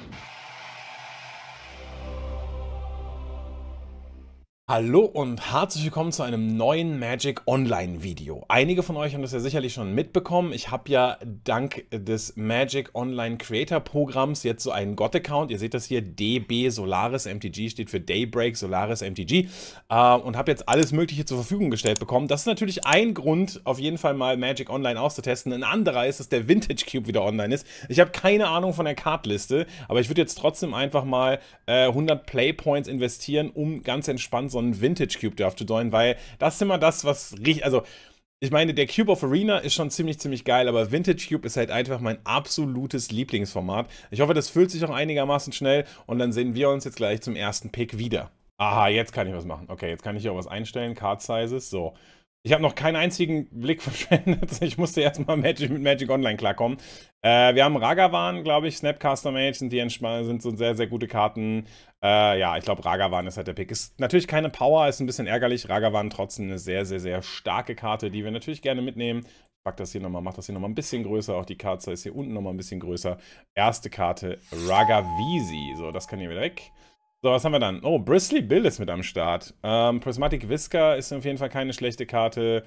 you Hallo und herzlich willkommen zu einem neuen Magic Online Video. Einige von euch haben das ja sicherlich schon mitbekommen. Ich habe ja dank des Magic Online Creator Programms jetzt so einen God-Account. Ihr seht das hier, DB Solaris MTG steht für Daybreak Solaris MTG äh, und habe jetzt alles Mögliche zur Verfügung gestellt bekommen. Das ist natürlich ein Grund, auf jeden Fall mal Magic Online auszutesten. Ein anderer ist, dass der Vintage Cube wieder online ist. Ich habe keine Ahnung von der Kartliste, aber ich würde jetzt trotzdem einfach mal äh, 100 Playpoints investieren, um ganz entspannt so ein Vintage Cube dürfte sein, weil das ist immer das, was richtig, also ich meine, der Cube of Arena ist schon ziemlich, ziemlich geil, aber Vintage Cube ist halt einfach mein absolutes Lieblingsformat. Ich hoffe, das füllt sich auch einigermaßen schnell und dann sehen wir uns jetzt gleich zum ersten Pick wieder. Aha, jetzt kann ich was machen. Okay, jetzt kann ich hier auch was einstellen, Card Sizes, so. Ich habe noch keinen einzigen Blick verschwendet. Ich musste erstmal Magic, mit Magic Online klarkommen. Äh, wir haben Ragavan, glaube ich, Snapcaster Mage sind, die sind so sehr, sehr gute Karten. Äh, ja, ich glaube, Ragavan ist halt der Pick. Ist natürlich keine Power, ist ein bisschen ärgerlich. Ragavan trotzdem eine sehr, sehr, sehr starke Karte, die wir natürlich gerne mitnehmen. Pack das hier nochmal, mach das hier nochmal ein bisschen größer. Auch die Karte ist hier unten nochmal ein bisschen größer. Erste Karte, Ragavisi. So, das kann hier wieder weg. So, was haben wir dann? Oh, Bristly Bill ist mit am Start. Ähm, Prismatic Whisker ist auf jeden Fall keine schlechte Karte.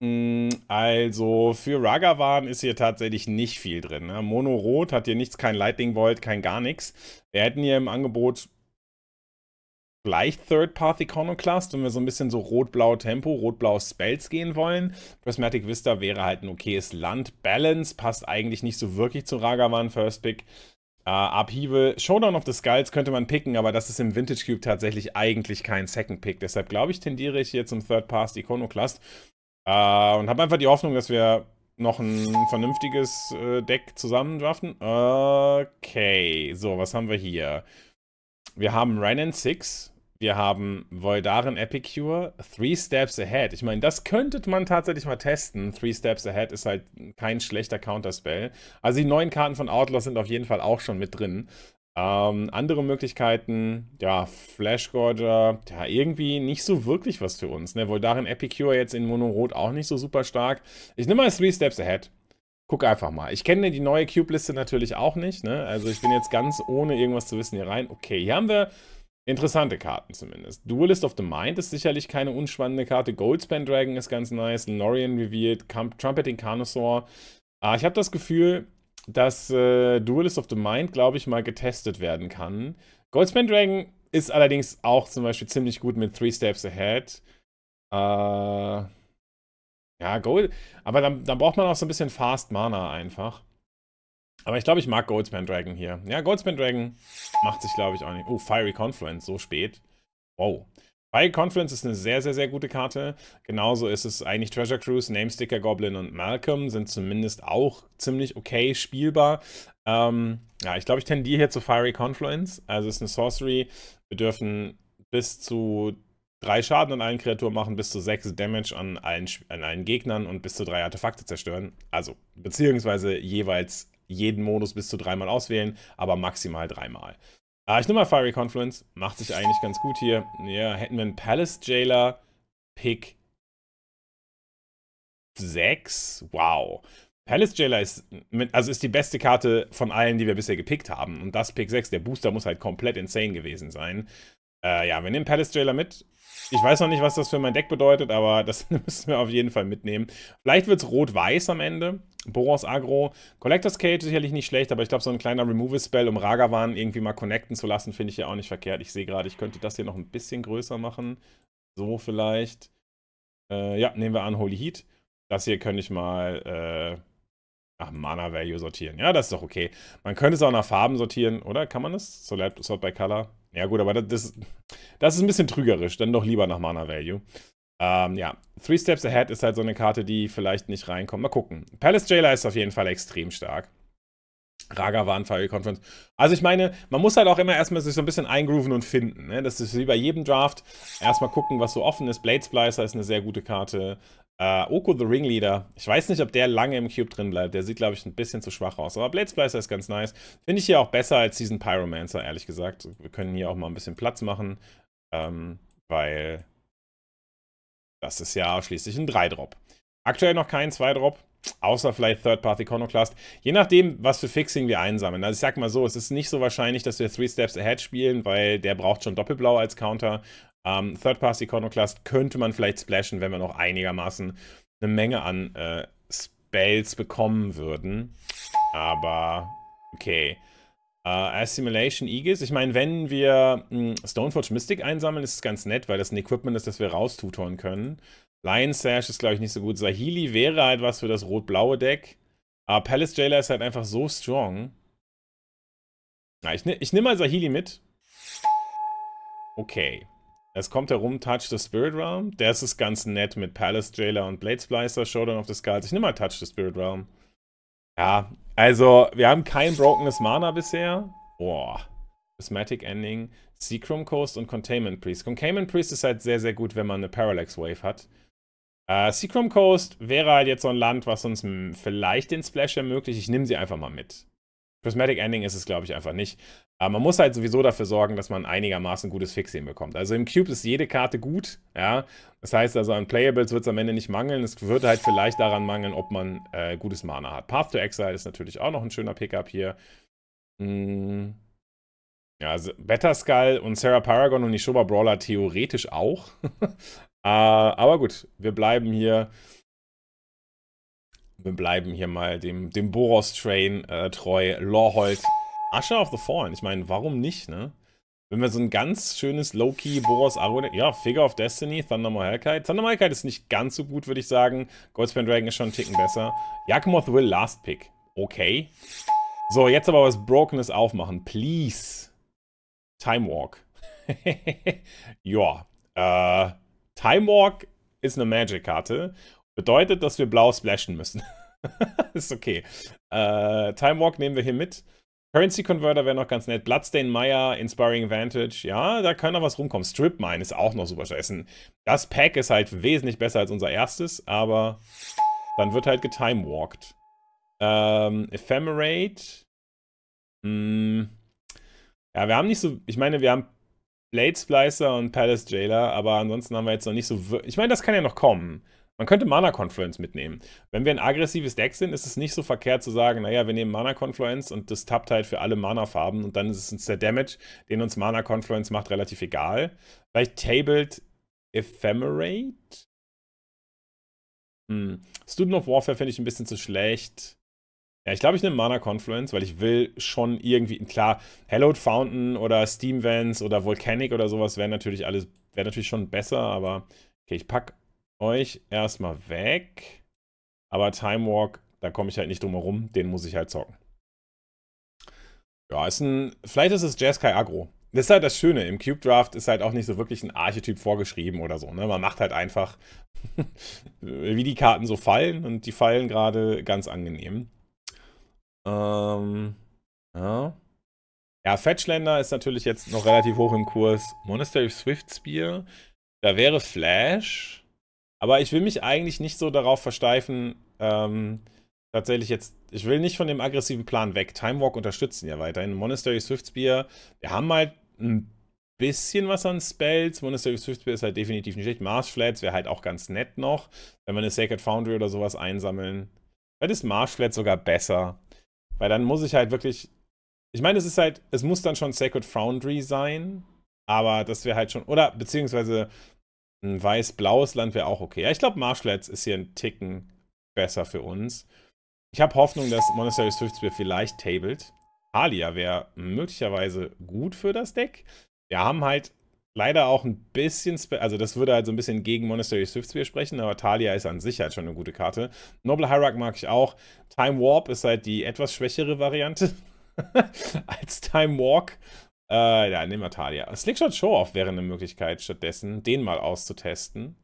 Mm, also für Ragavan ist hier tatsächlich nicht viel drin. Ne? Mono Rot hat hier nichts, kein Lightning Bolt, kein gar nichts. Wir hätten hier im Angebot gleich Third-Path Iconoclast wenn wir so ein bisschen so rot-blau Tempo, rot-blau Spells gehen wollen. Prismatic Vista wäre halt ein okayes Land. Balance passt eigentlich nicht so wirklich zu Ragavan First Pick. Uh, Upheaval, Showdown of the Skulls könnte man picken, aber das ist im Vintage Cube tatsächlich eigentlich kein Second Pick. Deshalb glaube ich, tendiere ich hier zum Third Path Iconoclast. Uh, und habe einfach die Hoffnung, dass wir noch ein vernünftiges äh, Deck zusammen draften. Okay, so, was haben wir hier? Wir haben Renan 6, wir haben Voidaren Epicure, Three Steps Ahead. Ich meine, das könnte man tatsächlich mal testen. Three Steps Ahead ist halt kein schlechter Counterspell. Also die neuen Karten von Outlaw sind auf jeden Fall auch schon mit drin. Ähm, andere Möglichkeiten, ja, Flash Gorger, ja, irgendwie nicht so wirklich was für uns. Ne? Voldaren Epicure jetzt in Monorot auch nicht so super stark. Ich nehme mal Three Steps Ahead. Guck einfach mal. Ich kenne die neue Cube-Liste natürlich auch nicht, ne? Also ich bin jetzt ganz ohne irgendwas zu wissen hier rein. Okay, hier haben wir Interessante Karten zumindest. Duelist of the Mind ist sicherlich keine unspannende Karte. Goldspan Dragon ist ganz nice. Lorien Revealed, Trumpeting Carnosaur. Ah, ich habe das Gefühl, dass äh, Duelist of the Mind, glaube ich, mal getestet werden kann. Goldspan Dragon ist allerdings auch zum Beispiel ziemlich gut mit Three Steps Ahead. Äh, ja, Gold. Aber dann, dann braucht man auch so ein bisschen Fast Mana einfach. Aber ich glaube, ich mag Goldspan Dragon hier. Ja, Goldspan Dragon macht sich, glaube ich, auch nicht. Oh, Fiery Confluence, so spät. Wow. Fiery Confluence ist eine sehr, sehr, sehr gute Karte. Genauso ist es eigentlich Treasure Cruise, Namesticker Goblin und Malcolm sind zumindest auch ziemlich okay spielbar. Ähm, ja, ich glaube, ich tendiere hier zu Fiery Confluence. Also es ist eine Sorcery. Wir dürfen bis zu drei Schaden an allen Kreaturen machen, bis zu sechs Damage an allen, an allen Gegnern und bis zu drei Artefakte zerstören. Also, beziehungsweise jeweils jeden Modus bis zu dreimal auswählen, aber maximal dreimal. Äh, ich nehme mal Fiery Confluence. Macht sich eigentlich ganz gut hier. Ja, hätten wir einen Palace Jailer Pick 6. Wow. Palace Jailer ist, mit, also ist die beste Karte von allen, die wir bisher gepickt haben. Und das Pick 6, der Booster muss halt komplett insane gewesen sein. Äh, ja, wir nehmen Palace Jailer mit. Ich weiß noch nicht, was das für mein Deck bedeutet, aber das müssen wir auf jeden Fall mitnehmen. Vielleicht wird es rot-weiß am Ende. Boros Agro. Collector's Cage sicherlich nicht schlecht, aber ich glaube, so ein kleiner Removal-Spell, um Ragavan irgendwie mal connecten zu lassen, finde ich ja auch nicht verkehrt. Ich sehe gerade, ich könnte das hier noch ein bisschen größer machen. So vielleicht. Äh, ja, nehmen wir an Holy Heat. Das hier könnte ich mal äh, nach Mana Value sortieren. Ja, das ist doch okay. Man könnte es auch nach Farben sortieren, oder? Kann man das? Select Sort by Color? Ja gut, aber das, das ist ein bisschen trügerisch. Dann doch lieber nach Mana Value. Ähm, ja, Three Steps Ahead ist halt so eine Karte, die vielleicht nicht reinkommt. Mal gucken. Palace Jailer ist auf jeden Fall extrem stark. Raga war Conference. Also ich meine, man muss halt auch immer erstmal sich so ein bisschen eingrooven und finden. Ne? Das ist wie bei jedem Draft. Erstmal gucken, was so offen ist. Blade Splicer ist eine sehr gute Karte. Äh, Oko the Ringleader. Ich weiß nicht, ob der lange im Cube drin bleibt. Der sieht, glaube ich, ein bisschen zu schwach aus. Aber Blade Splicer ist ganz nice. Finde ich hier auch besser als diesen Pyromancer, ehrlich gesagt. Wir können hier auch mal ein bisschen Platz machen. Ähm, weil das ist ja schließlich ein 3-Drop. Aktuell noch kein 2-Drop. Außer vielleicht Third-Party Iconoclast. Je nachdem, was für Fixing wir einsammeln. Also ich sag mal so, es ist nicht so wahrscheinlich, dass wir Three Steps Ahead spielen, weil der braucht schon Doppelblau als Counter. Ähm, Third-Party Iconoclast könnte man vielleicht splashen, wenn wir noch einigermaßen eine Menge an äh, Spells bekommen würden. Aber okay. Äh, Assimilation Aegis. Ich meine, wenn wir mh, hm, Stoneforge Mystic einsammeln, ist es ganz nett, weil das ein Equipment ist, das wir raustutoren können. Lion Sash ist, glaube ich, nicht so gut. Sahili wäre halt was für das rot-blaue Deck. Aber Palace Jailer ist halt einfach so strong. Na, ich, ne, ich nehme mal Sahili mit. Okay. Es kommt herum Touch the Spirit Realm. Das ist ganz nett mit Palace Jailer und Blade Splicer, Showdown of the Skulls. Ich nehme mal Touch the Spirit Realm. Ja, also wir haben kein brokenes Mana bisher. Boah. Prismatic Ending, Secrum Coast und Containment Priest. Containment Priest ist halt sehr, sehr gut, wenn man eine Parallax Wave hat. Äh, Seacrom Coast wäre halt jetzt so ein Land, was uns vielleicht den Splash ermöglicht. Ich nehme sie einfach mal mit. Prismatic Ending ist es, glaube ich, einfach nicht. Aber äh, man muss halt sowieso dafür sorgen, dass man einigermaßen gutes Fixing bekommt. Also im Cube ist jede Karte gut, ja. Das heißt also, an Playables wird es am Ende nicht mangeln. Es wird halt vielleicht daran mangeln, ob man äh, gutes Mana hat. Path to Exile ist natürlich auch noch ein schöner Pickup hier. Hm. Ja, also Better Skull und Sarah Paragon und die Shoba Brawler theoretisch auch. Ah, aber gut, wir bleiben hier. Wir bleiben hier mal dem, dem Boros-Train äh, treu. Lorhold. Asher of the Fallen. Ich meine, warum nicht, ne? Wenn wir so ein ganz schönes Low-Key Boros Aronek. Ja, Figure of Destiny, Thunder Hellkite. Thunder Hellkite ist nicht ganz so gut, würde ich sagen. Goldspan Dragon ist schon ein Ticken besser. Yakmoth will Last Pick. Okay. So, jetzt aber was Brokenes aufmachen. Please. Time Walk. ja. Äh. Time Walk ist eine Magic-Karte. Bedeutet, dass wir blau splashen müssen. ist okay. Äh, Time Walk nehmen wir hier mit. Currency Converter wäre noch ganz nett. Bloodstain Maya, Inspiring Vantage. Ja, da kann noch was rumkommen. Strip Mine ist auch noch super scheiße. Das Pack ist halt wesentlich besser als unser erstes, aber dann wird halt getimewalked. Ähm, Ephemerate. Hm. Ja, wir haben nicht so. Ich meine, wir haben Blade Splicer und Palace Jailer, aber ansonsten haben wir jetzt noch nicht so. Ich meine, das kann ja noch kommen. Man könnte Mana Confluence mitnehmen. Wenn wir ein aggressives Deck sind, ist es nicht so verkehrt zu sagen, naja, wir nehmen Mana Confluence und das tappt halt für alle Mana-Farben und dann ist es uns der Damage, den uns Mana Confluence macht, relativ egal. Vielleicht tabled Ephemerate? Hm. Student of Warfare finde ich ein bisschen zu schlecht. Ja, ich glaube, ich nehme Mana Confluence, weil ich will schon irgendwie, klar, Hallowed Fountain oder Steam Vents oder Volcanic oder sowas wäre natürlich alles, wäre natürlich schon besser, aber okay, ich packe euch erstmal weg. Aber Time Walk, da komme ich halt nicht drum herum, den muss ich halt zocken. Ja, ist ein, vielleicht ist es Jeskai Agro. Das ist halt das Schöne, im Cube Draft ist halt auch nicht so wirklich ein Archetyp vorgeschrieben oder so. Ne? Man macht halt einfach, wie die Karten so fallen und die fallen gerade ganz angenehm. Ähm, ja. Ja, Fetchlander ist natürlich jetzt noch relativ hoch im Kurs. Monastery Swift Spear, da wäre Flash. Aber ich will mich eigentlich nicht so darauf versteifen, ähm, tatsächlich jetzt, ich will nicht von dem aggressiven Plan weg. Timewalk unterstützen ja weiterhin. Monastery Swift Spear, wir haben halt ein bisschen was an Spells. Monastery Swift Spear ist halt definitiv nicht schlecht. Marsh Flats wäre halt auch ganz nett noch, wenn wir eine Sacred Foundry oder sowas einsammeln. Vielleicht ist Marsh Flats sogar besser. Weil dann muss ich halt wirklich. Ich meine, es ist halt, es muss dann schon Sacred Foundry sein, aber das wäre halt schon. Oder beziehungsweise ein weiß-blaues Land wäre auch okay. Ja, ich glaube, Marshlands ist hier ein Ticken besser für uns. Ich habe Hoffnung, dass Monastery Swiftspear vielleicht tabled. Halia wäre möglicherweise gut für das Deck. Wir haben halt leider auch ein bisschen, also das würde halt so ein bisschen gegen Monastery Swift Spear sprechen, aber Talia ist an sich halt schon eine gute Karte. Noble Hierarch mag ich auch. Time Warp ist halt die etwas schwächere Variante als Time Walk. Äh, ja, nehmen wir Talia. Slickshot Show-Off wäre eine Möglichkeit stattdessen, den mal auszutesten.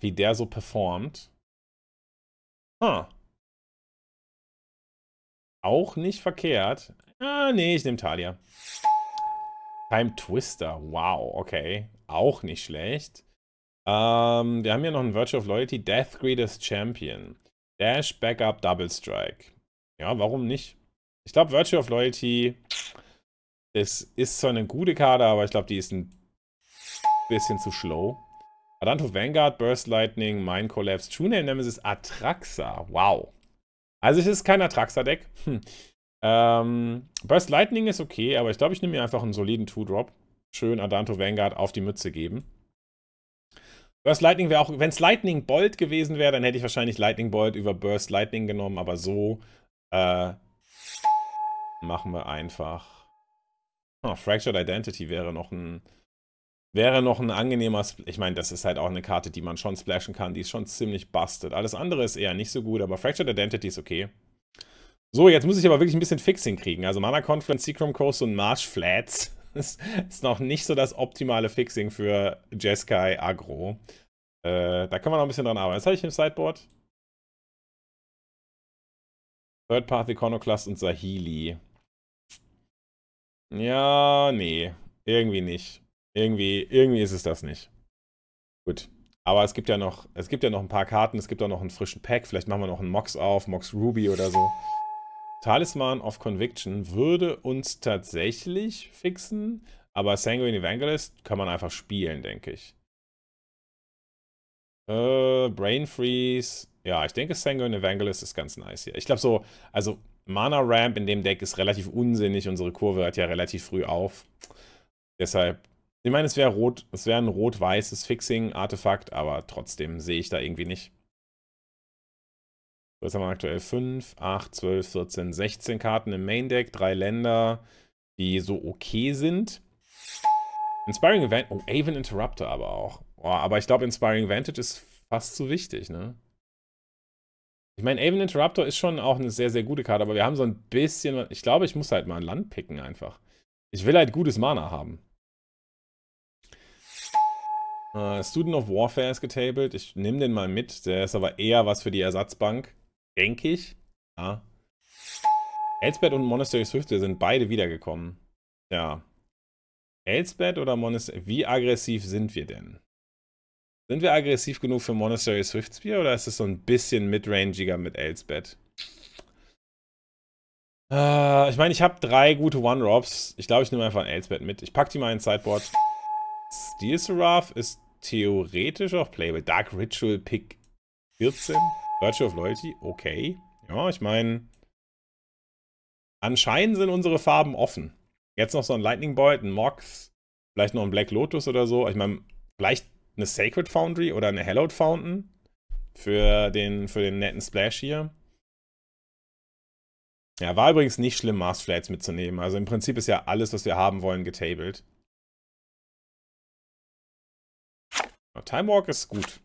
Wie der so performt. Huh. Auch nicht verkehrt. Ah, nee, ich nehme Talia. Time Twister. Wow, okay. Auch nicht schlecht. Ähm, wir haben hier noch einen Virtue of Loyalty. Death Greedest Champion. Dash, Backup, Double Strike. Ja, warum nicht? Ich glaube, Virtue of Loyalty ist, ist zwar eine gute Karte, aber ich glaube, die ist ein bisschen zu slow. Adanto Vanguard, Burst Lightning, Mind Collapse, True Name Nemesis, Atraxa. Wow. Also es ist kein Atraxa-Deck. Hm. Ähm, Burst Lightning ist okay, aber ich glaube, ich nehme mir einfach einen soliden Two-Drop. Schön Adanto Vanguard auf die Mütze geben. Burst Lightning wäre auch, wenn es Lightning Bolt gewesen wäre, dann hätte ich wahrscheinlich Lightning Bolt über Burst Lightning genommen, aber so äh, machen wir einfach. Oh, Fractured Identity wäre noch ein wäre noch ein angenehmer Spl Ich meine, das ist halt auch eine Karte, die man schon splashen kann, die ist schon ziemlich busted. Alles andere ist eher nicht so gut, aber Fractured Identity ist okay. So, jetzt muss ich aber wirklich ein bisschen Fixing kriegen. Also Mana Confluence, Secrum Coast und Marsh Flats ist, ist noch nicht so das optimale Fixing für Jeskai Agro. Äh, da können wir noch ein bisschen dran arbeiten. Jetzt habe ich im Sideboard. Third Path Iconoclast und Sahili. Ja, nee. Irgendwie nicht. Irgendwie, irgendwie ist es das nicht. Gut. Aber es gibt ja noch, es gibt ja noch ein paar Karten, es gibt auch noch einen frischen Pack. Vielleicht machen wir noch einen Mox auf, Mox Ruby oder so. Talisman of Conviction würde uns tatsächlich fixen, aber Sanguine Evangelist kann man einfach spielen, denke ich. Äh, Brain Freeze. Ja, ich denke, Sanguine Evangelist ist ganz nice hier. Ich glaube so, also Mana Ramp in dem Deck ist relativ unsinnig. Unsere Kurve hört ja relativ früh auf. Deshalb, ich meine, es wäre rot, es wäre ein rot-weißes Fixing-Artefakt, aber trotzdem sehe ich da irgendwie nicht. Jetzt haben wir aktuell 5, 8, 12, 14, 16 Karten im Main Deck, drei Länder, die so okay sind. Inspiring Vantage. oh, Avon Interrupter aber auch. Boah, aber ich glaube, Inspiring Vantage ist fast zu wichtig, ne? Ich meine, Avon Interruptor ist schon auch eine sehr, sehr gute Karte, aber wir haben so ein bisschen, ich glaube, ich muss halt mal ein Land picken einfach. Ich will halt gutes Mana haben. Uh, Student of Warfare ist getabled. Ich nehme den mal mit. Der ist aber eher was für die Ersatzbank. Denke ich. Ja. Elsbeth und Monastery Swift sind beide wiedergekommen. Ja. Elsbeth oder Monastery. Wie aggressiv sind wir denn? Sind wir aggressiv genug für Monastery Swift Spear oder ist es so ein bisschen midrangiger mit Elsbeth? Ah, ich meine, ich habe drei gute One-Robs. Ich glaube, ich nehme einfach ein Elsbeth mit. Ich packe die mal ins Sideboard. Steel Seraph ist theoretisch auch playable. Dark Ritual Pick 14. Virtue of Loyalty, okay. Ja, ich meine, anscheinend sind unsere Farben offen. Jetzt noch so ein Lightning Bolt, ein Mox, vielleicht noch ein Black Lotus oder so. Ich meine, vielleicht eine Sacred Foundry oder eine Hallowed Fountain für den, für den netten Splash hier. Ja, war übrigens nicht schlimm, Mars Flats mitzunehmen. Also im Prinzip ist ja alles, was wir haben wollen, getabled. Time Walk ist gut.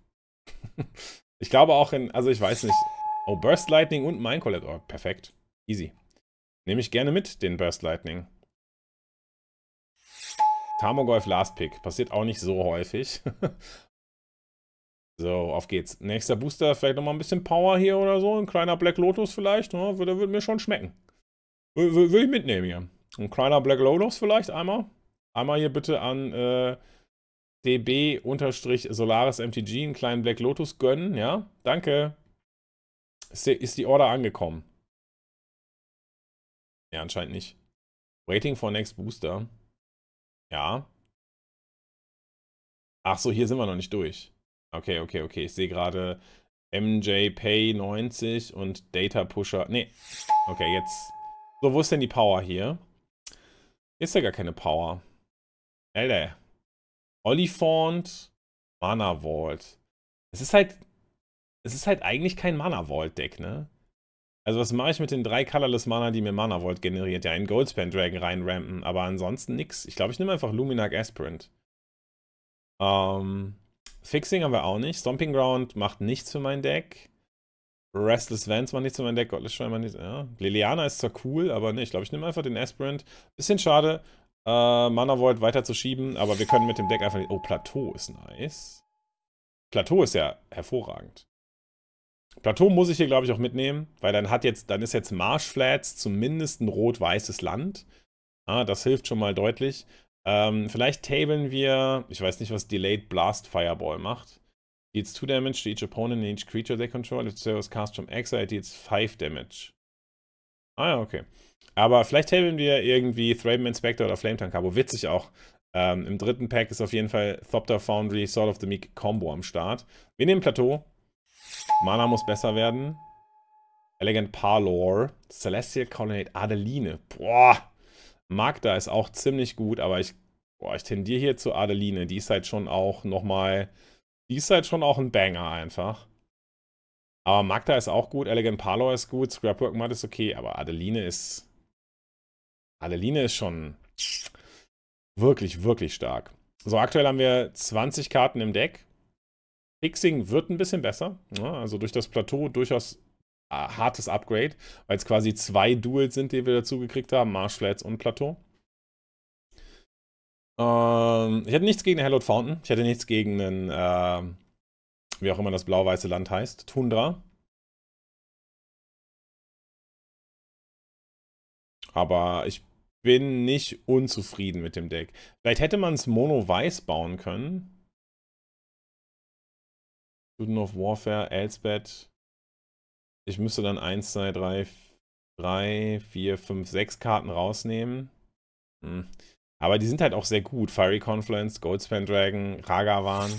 Ich glaube auch in, also ich weiß nicht. Oh, Burst Lightning und Mind Collector. perfekt. Easy. Nehme ich gerne mit, den Burst Lightning. Tamogolf Last Pick. Passiert auch nicht so häufig. so, auf geht's. Nächster Booster, vielleicht nochmal ein bisschen Power hier oder so. Ein kleiner Black Lotus vielleicht. Ja, würde, ne? würde mir schon schmecken. Würde, würde ich mitnehmen hier. Ein kleiner Black Lotus vielleicht einmal. Einmal hier bitte an äh, db-solaris-mtg einen kleinen Black Lotus gönnen, ja? Danke. Ist die, ist die Order angekommen? Ja, anscheinend nicht. Waiting for next booster. Ja. Ach so, hier sind wir noch nicht durch. Okay, okay, okay. Ich sehe gerade MJ Pay 90 und Data Pusher. Nee. Okay, jetzt. So, wo ist denn die Power hier? Ist ja gar keine Power. Alter. Olifant, Mana Vault. Es ist halt, es ist halt eigentlich kein Mana Vault Deck, ne? Also was mache ich mit den drei Colorless Mana, die mir Mana Vault generiert? Ja, einen Goldspan Dragon reinrampen, aber ansonsten nix. Ich glaube, ich nehme einfach Luminark Aspirant. Ähm, Fixing haben wir auch nicht. Stomping Ground macht nichts für mein Deck. Restless Vans macht nichts für mein Deck. Godless Shrine macht nichts. Ja. Liliana ist zwar cool, aber ne, ich glaube, ich nehme einfach den Aspirant. Bisschen schade äh, Mana Vault weiterzuschieben, aber wir können mit dem Deck einfach nicht... Oh, Plateau ist nice. Plateau ist ja hervorragend. Plateau muss ich hier, glaube ich, auch mitnehmen, weil dann hat jetzt, dann ist jetzt Marshflats zumindest ein rot-weißes Land. Ah, das hilft schon mal deutlich. Ähm, vielleicht tablen wir, ich weiß nicht, was Delayed Blast Fireball macht. Deals 2 Damage to each opponent in each creature they control. If the service cast from exile, it deals 5 Damage. Ah ja, okay. Aber vielleicht hebeln wir irgendwie Thraben Inspector oder Flametank Cabo. Witzig auch. Ähm, Im dritten Pack ist auf jeden Fall Thopter Foundry Soul of the Meek Combo am Start. Wir nehmen Plateau. Mana muss besser werden. Elegant Parlor. Celestial Colonnade Adeline. Boah. Magda ist auch ziemlich gut, aber ich, boah, ich tendiere hier zu Adeline. Die ist halt schon auch nochmal. Die ist halt schon auch ein Banger einfach. Aber Magda ist auch gut, Elegant Parlor ist gut, Scrapwork Mud ist okay, aber Adeline ist Aleline ist schon wirklich, wirklich stark. So, aktuell haben wir 20 Karten im Deck. Fixing wird ein bisschen besser. Ja, ne? also durch das Plateau durchaus äh, hartes Upgrade, weil es quasi zwei Duels sind, die wir dazu gekriegt haben, Marshflats und Plateau. Ähm, ich hätte nichts gegen Hallowed Fountain, ich hätte nichts gegen einen, äh, wie auch immer das blau-weiße Land heißt, Tundra. Aber ich bin nicht unzufrieden mit dem Deck. Vielleicht hätte man es mono-weiß bauen können. Student of Warfare, Elsbeth. Ich müsste dann 1, 2, 3, 3, 4, 5, 6 Karten rausnehmen. Hm. Aber die sind halt auch sehr gut. Fiery Confluence, Goldspan Dragon, Ragavan.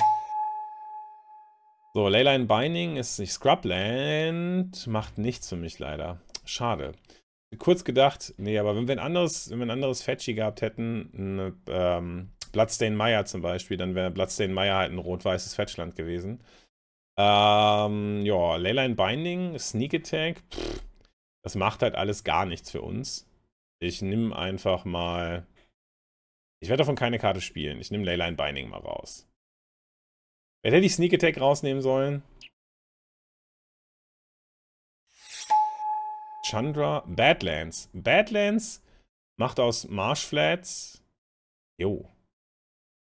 So, Leyline Binding ist nicht Scrubland. Macht nichts für mich leider. Schade kurz gedacht, nee, aber wenn wir ein anderes, wenn wir ein anderes Fetchy gehabt hätten, eine, ähm, Bloodstain Meyer zum Beispiel, dann wäre Bloodstain Meyer halt ein rot-weißes Fetchland gewesen. Ähm, ja, Leyline Binding, Sneak Attack, pff, das macht halt alles gar nichts für uns. Ich nehme einfach mal. Ich werde davon keine Karte spielen. Ich nehme Leyline Binding mal raus. Wer hätte ich Sneak Attack rausnehmen sollen? Chandra. Badlands. Badlands macht aus Marsh Flats. Jo.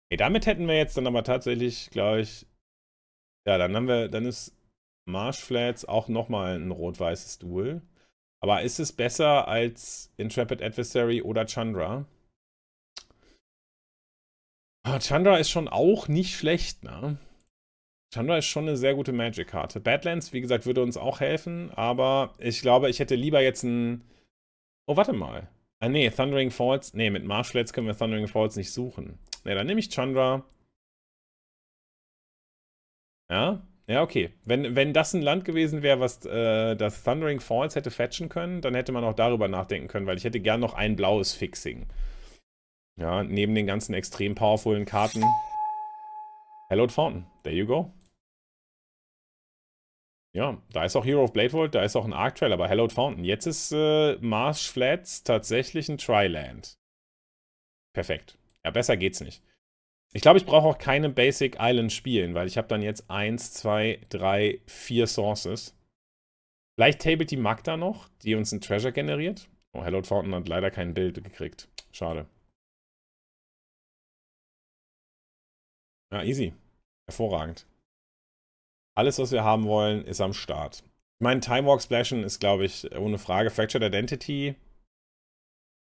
Okay, damit hätten wir jetzt dann aber tatsächlich gleich. Ja, dann haben wir, dann ist Marsh Flats auch nochmal ein rot-weißes Duel. Aber ist es besser als Intrepid Adversary oder Chandra? Ah, Chandra ist schon auch nicht schlecht, ne? Chandra ist schon eine sehr gute Magic-Karte. Badlands, wie gesagt, würde uns auch helfen, aber ich glaube, ich hätte lieber jetzt ein... Oh, warte mal. Ah, nee, Thundering Falls. Nee, mit Marshlands können wir Thundering Falls nicht suchen. Nee, dann nehme ich Chandra. Ja? Ja, okay. Wenn, wenn das ein Land gewesen wäre, was äh, das Thundering Falls hätte fetchen können, dann hätte man auch darüber nachdenken können, weil ich hätte gern noch ein blaues Fixing. Ja, neben den ganzen extrem powerfulen Karten. Hello Fountain. There you go. Ja, da ist auch Hero of Blade Vault, da ist auch ein Arc-Trailer bei Hello Fountain. Jetzt ist äh, Marsh Flats tatsächlich ein Triland. Perfekt. Ja, besser geht's nicht. Ich glaube, ich brauche auch keine Basic Island spielen, weil ich habe dann jetzt 1, 2, 3, 4 Sources. Vielleicht tabelt die Magda noch, die uns ein Treasure generiert. Oh, Hello Fountain hat leider kein Bild gekriegt. Schade. Ja, easy. Hervorragend. Alles, was wir haben wollen, ist am Start. Ich meine, Time Walk Splashen ist, glaube ich, ohne Frage. Fractured Identity,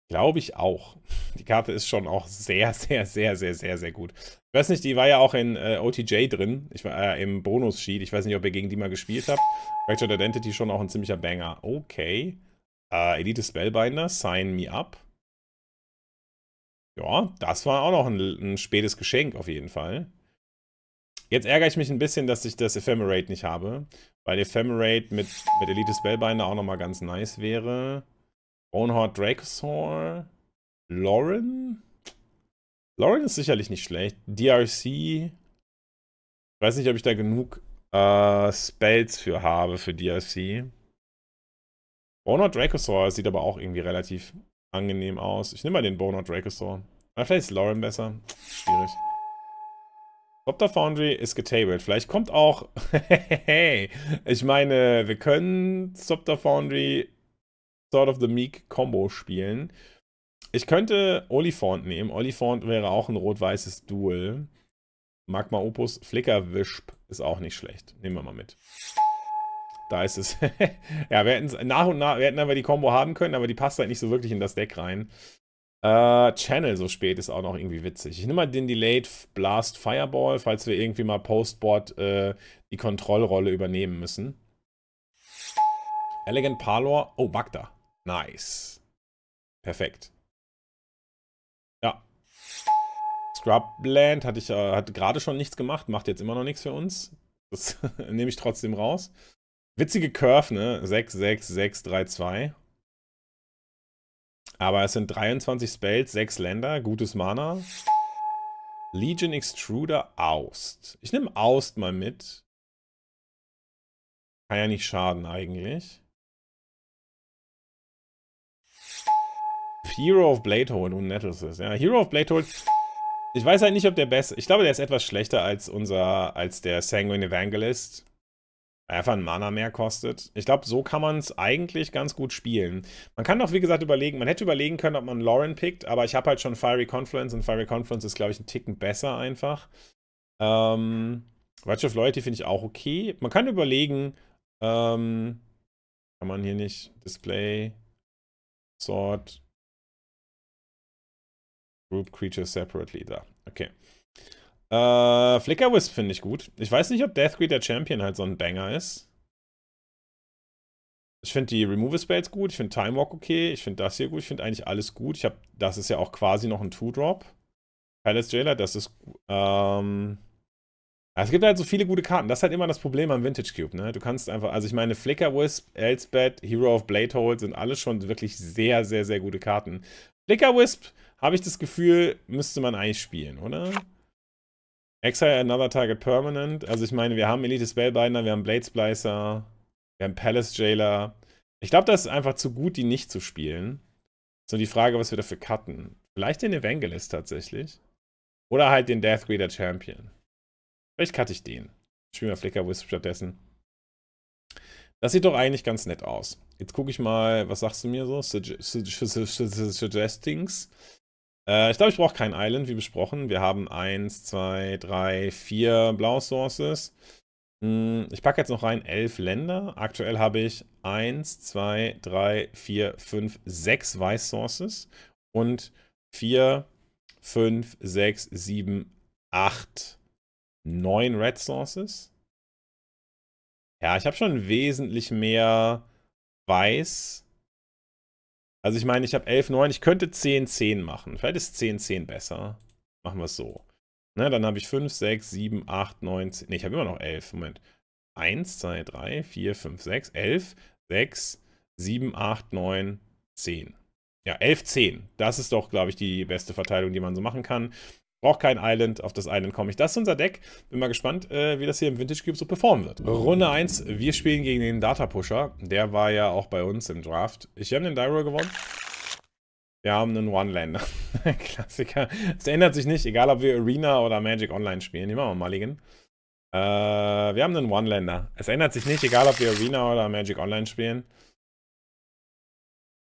glaube ich auch. Die Karte ist schon auch sehr, sehr, sehr, sehr, sehr, sehr gut. Ich weiß nicht, die war ja auch in äh, OTJ drin, ich war äh, im Bonus-Sheet. Ich weiß nicht, ob ihr gegen die mal gespielt habt. Fractured Identity schon auch ein ziemlicher Banger. Okay. Äh, Elite Spellbinder, sign me up. Ja, das war auch noch ein, ein spätes Geschenk auf jeden Fall. Jetzt ärgere ich mich ein bisschen, dass ich das Ephemerate nicht habe, weil Ephemerate mit, mit Elite Spellbinder auch nochmal ganz nice wäre. Ownheart Dracosaur, Lauren? Lauren ist sicherlich nicht schlecht. DRC, ich weiß nicht, ob ich da genug äh, Spells für habe, für DRC. Ownheart Dracosaur sieht aber auch irgendwie relativ angenehm aus. Ich nehme mal den Bonor Dracosaur. vielleicht ist Lauren besser. Schwierig. Copter Foundry ist getabled. Vielleicht kommt auch... hey, ich meine, wir können Copter Foundry Sword of the Meek Combo spielen. Ich könnte Olifant nehmen. Olifant wäre auch ein rot-weißes Duel. Magma Opus Flicker Wisp ist auch nicht schlecht. Nehmen wir mal mit. Da ist es. ja, wir hätten nach und nach, wir hätten aber die Combo haben können, aber die passt halt nicht so wirklich in das Deck rein. Äh, Channel so spät ist auch noch irgendwie witzig. Ich nehme mal den Delayed Blast Fireball, falls wir irgendwie mal Postboard äh, die Kontrollrolle übernehmen müssen. Elegant Parlor. Oh, Bagda. Nice. Perfekt. Ja. Scrubland hatte ich äh, hat gerade schon nichts gemacht, macht jetzt immer noch nichts für uns. Das nehme ich trotzdem raus. Witzige Curve, ne? 6, 6, 6, 3, 2. Aber es sind 23 Spells, 6 Länder, gutes Mana. Legion Extruder Aust. Ich nehme Aust mal mit. Kann ja nicht schaden eigentlich. Hero of Bladehold und Nettlesis. Ja, Hero of Bladehold. Ich weiß halt nicht, ob der besser. Ich glaube, der ist etwas schlechter als unser, als der Sanguine Evangelist einfach ein Mana mehr kostet. Ich glaube, so kann man es eigentlich ganz gut spielen. Man kann doch, wie gesagt, überlegen, man hätte überlegen können, ob man Lauren pickt, aber ich habe halt schon Fiery Confluence und Fiery Confluence ist, glaube ich, ein Ticken besser einfach. Ähm, Watch of Loyalty finde ich auch okay. Man kann überlegen, ähm, kann man hier nicht Display, Sort, Group Creatures separately da. Okay. Äh, Flicker Wisp finde ich gut. Ich weiß nicht, ob Deathgreed der Champion halt so ein Banger ist. Ich finde die Removal Spells gut, ich finde Time Walk okay, ich finde das hier gut, ich finde eigentlich alles gut. Ich habe, das ist ja auch quasi noch ein Two-Drop. Palace Jailer, das ist, ähm, es gibt halt so viele gute Karten. Das ist halt immer das Problem am Vintage Cube, ne? Du kannst einfach, also ich meine, Flicker Wisp, Elspeth, Hero of Bladehold sind alles schon wirklich sehr, sehr, sehr gute Karten. Flicker Wisp, habe ich das Gefühl, müsste man eigentlich spielen, oder? Exile another target permanent. Also ich meine, wir haben Elite Spellbinder, wir haben Blade Splicer, wir haben Palace Jailer. Ich glaube, das ist einfach zu gut, die nicht zu spielen. So die Frage, was wir dafür cutten. Vielleicht den Evangelist tatsächlich. Oder halt den Death Reader Champion. Vielleicht cutte ich den. Spielen wir Flicker Wisp stattdessen. Das sieht doch eigentlich ganz nett aus. Jetzt gucke ich mal, was sagst du mir so? Sugg Sugg Sugg Suggestings. Äh, ich glaube, ich brauche kein Island, wie besprochen. Wir haben 1, 2, 3, 4 Blau-Sources. Hm, ich packe jetzt noch rein 11 Länder. Aktuell habe ich 1, 2, 3, 4, 5, 6 Weiß-Sources und 4, 5, 6, 7, 8, 9 Red Sources. Ja, ich habe schon wesentlich mehr Weiß also ich meine, ich habe 11, 9. Ich könnte 10, 10 machen. Vielleicht ist 10, 10 besser. Machen wir es so. Ne, dann habe ich 5, 6, 7, 8, 9, 10. Ne, ich habe immer noch 11. Moment. 1, 2, 3, 4, 5, 6, 11, 6, 7, 8, 9, 10. Ja, 11, 10. Das ist doch, glaube ich, die beste Verteilung, die man so machen kann. Braucht kein Island, auf das Island komme ich. Das ist unser Deck. Bin mal gespannt, äh, wie das hier im Vintage Cube so performen wird. Runde 1, wir spielen gegen den Data Pusher. Der war ja auch bei uns im Draft. Ich habe den Dyro gewonnen. Wir haben einen One-Lander. Klassiker. Es ändert sich nicht, egal ob wir Arena oder Magic Online spielen. Nehmen wir mal Mulligan. Äh, wir haben einen One-Lander. Es ändert sich nicht, egal ob wir Arena oder Magic Online spielen.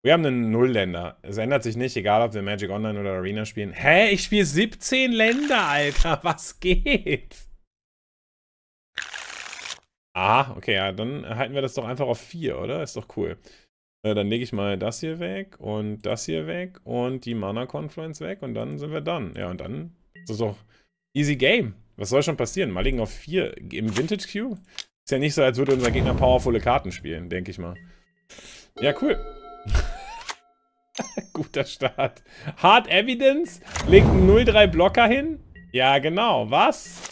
Wir haben einen Null-Länder. Es ändert sich nicht, egal ob wir Magic Online oder Arena spielen. Hä? Ich spiele 17 Länder, Alter. Was geht? Ah, okay, ja, dann halten wir das doch einfach auf 4, oder? Ist doch cool. Äh, dann lege ich mal das hier weg und das hier weg und die Mana Confluence weg und dann sind wir dann. Ja, und dann ist das doch easy game. Was soll schon passieren? Mal liegen auf 4 im Vintage Queue? Ist ja nicht so, als würde unser Gegner powervolle Karten spielen, denke ich mal. Ja, cool. Guter Start. Hard Evidence? Legt einen 0-3 Blocker hin? Ja, genau. Was?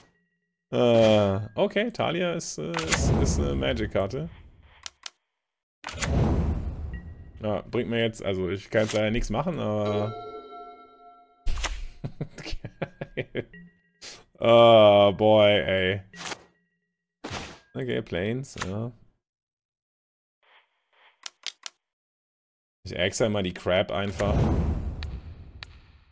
Äh, okay, Talia ist, äh, ist, ist eine Magic-Karte. Ja, bringt mir jetzt, also ich kann jetzt leider nichts machen, aber... oh, boy, ey. Okay, Planes, ja. Ich extra mal die Crab einfach.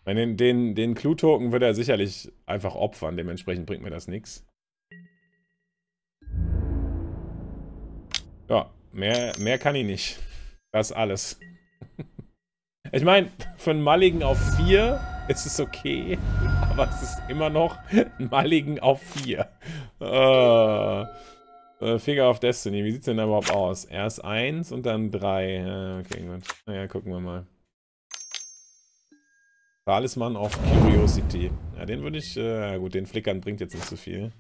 Den, den, den Clue-Token wird er sicherlich einfach opfern, dementsprechend bringt mir das nichts. Ja, mehr, mehr kann ich nicht. Das alles. Ich meine, für einen Malligen auf 4 ist es okay, aber es ist immer noch ein Malligen auf 4. Äh... Äh, Figure of Destiny, wie sieht's denn da überhaupt aus? Erst eins und dann drei. okay, gut. Naja, gucken wir mal. Talisman of Curiosity. Ja, den würde ich... Äh, gut, den Flickern bringt jetzt nicht so viel.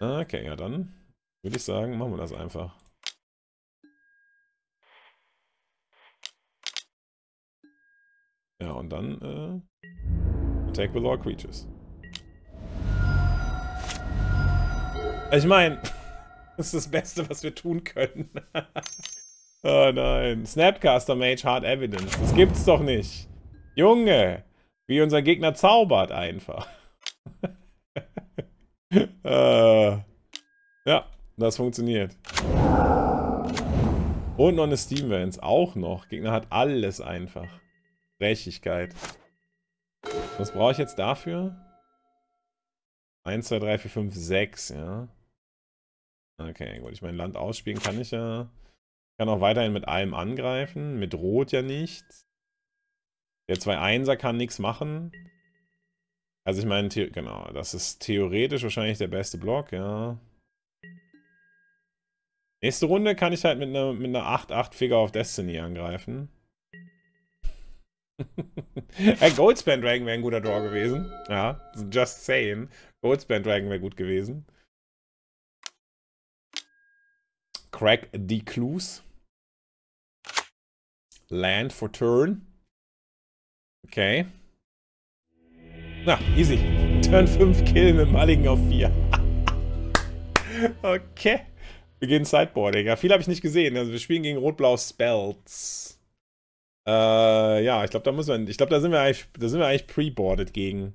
Okay, ja dann würde ich sagen, machen wir das einfach. Ja, und dann, äh, Attack with all creatures. Ich meine... Das ist das Beste, was wir tun können. oh nein. Snapcaster Mage Hard Evidence. Das gibt's doch nicht. Junge. Wie unser Gegner zaubert einfach. äh, ja, das funktioniert. Und noch eine Steam Vans. Auch noch. Gegner hat alles einfach. Rechtigkeit. Was brauche ich jetzt dafür? 1, 2, 3, 4, 5, 6, ja. Okay, gut. Ich mein Land ausspielen kann ich ja. Ich kann auch weiterhin mit allem angreifen. Mit Rot ja nicht. Der 2-1er kann nichts machen. Also ich meine, genau, das ist theoretisch wahrscheinlich der beste Block, ja. Nächste Runde kann ich halt mit einer, mit einer 8 8 figure auf Destiny angreifen. äh, Goldspan Dragon wäre ein guter Draw gewesen. Ja, just saying. Goldspan Dragon wäre gut gewesen. Crack the clues. Land for turn. Okay. Na, easy. Turn 5 Kill mit Mulligan auf 4. okay. Wir gehen Sideboarding. Ja, viel habe ich nicht gesehen. Also wir spielen gegen Rot-Blau Spells. Äh, ja, ich glaube, da müssen wir. Ich glaube, da sind wir eigentlich, da sind wir eigentlich pre-boarded gegen.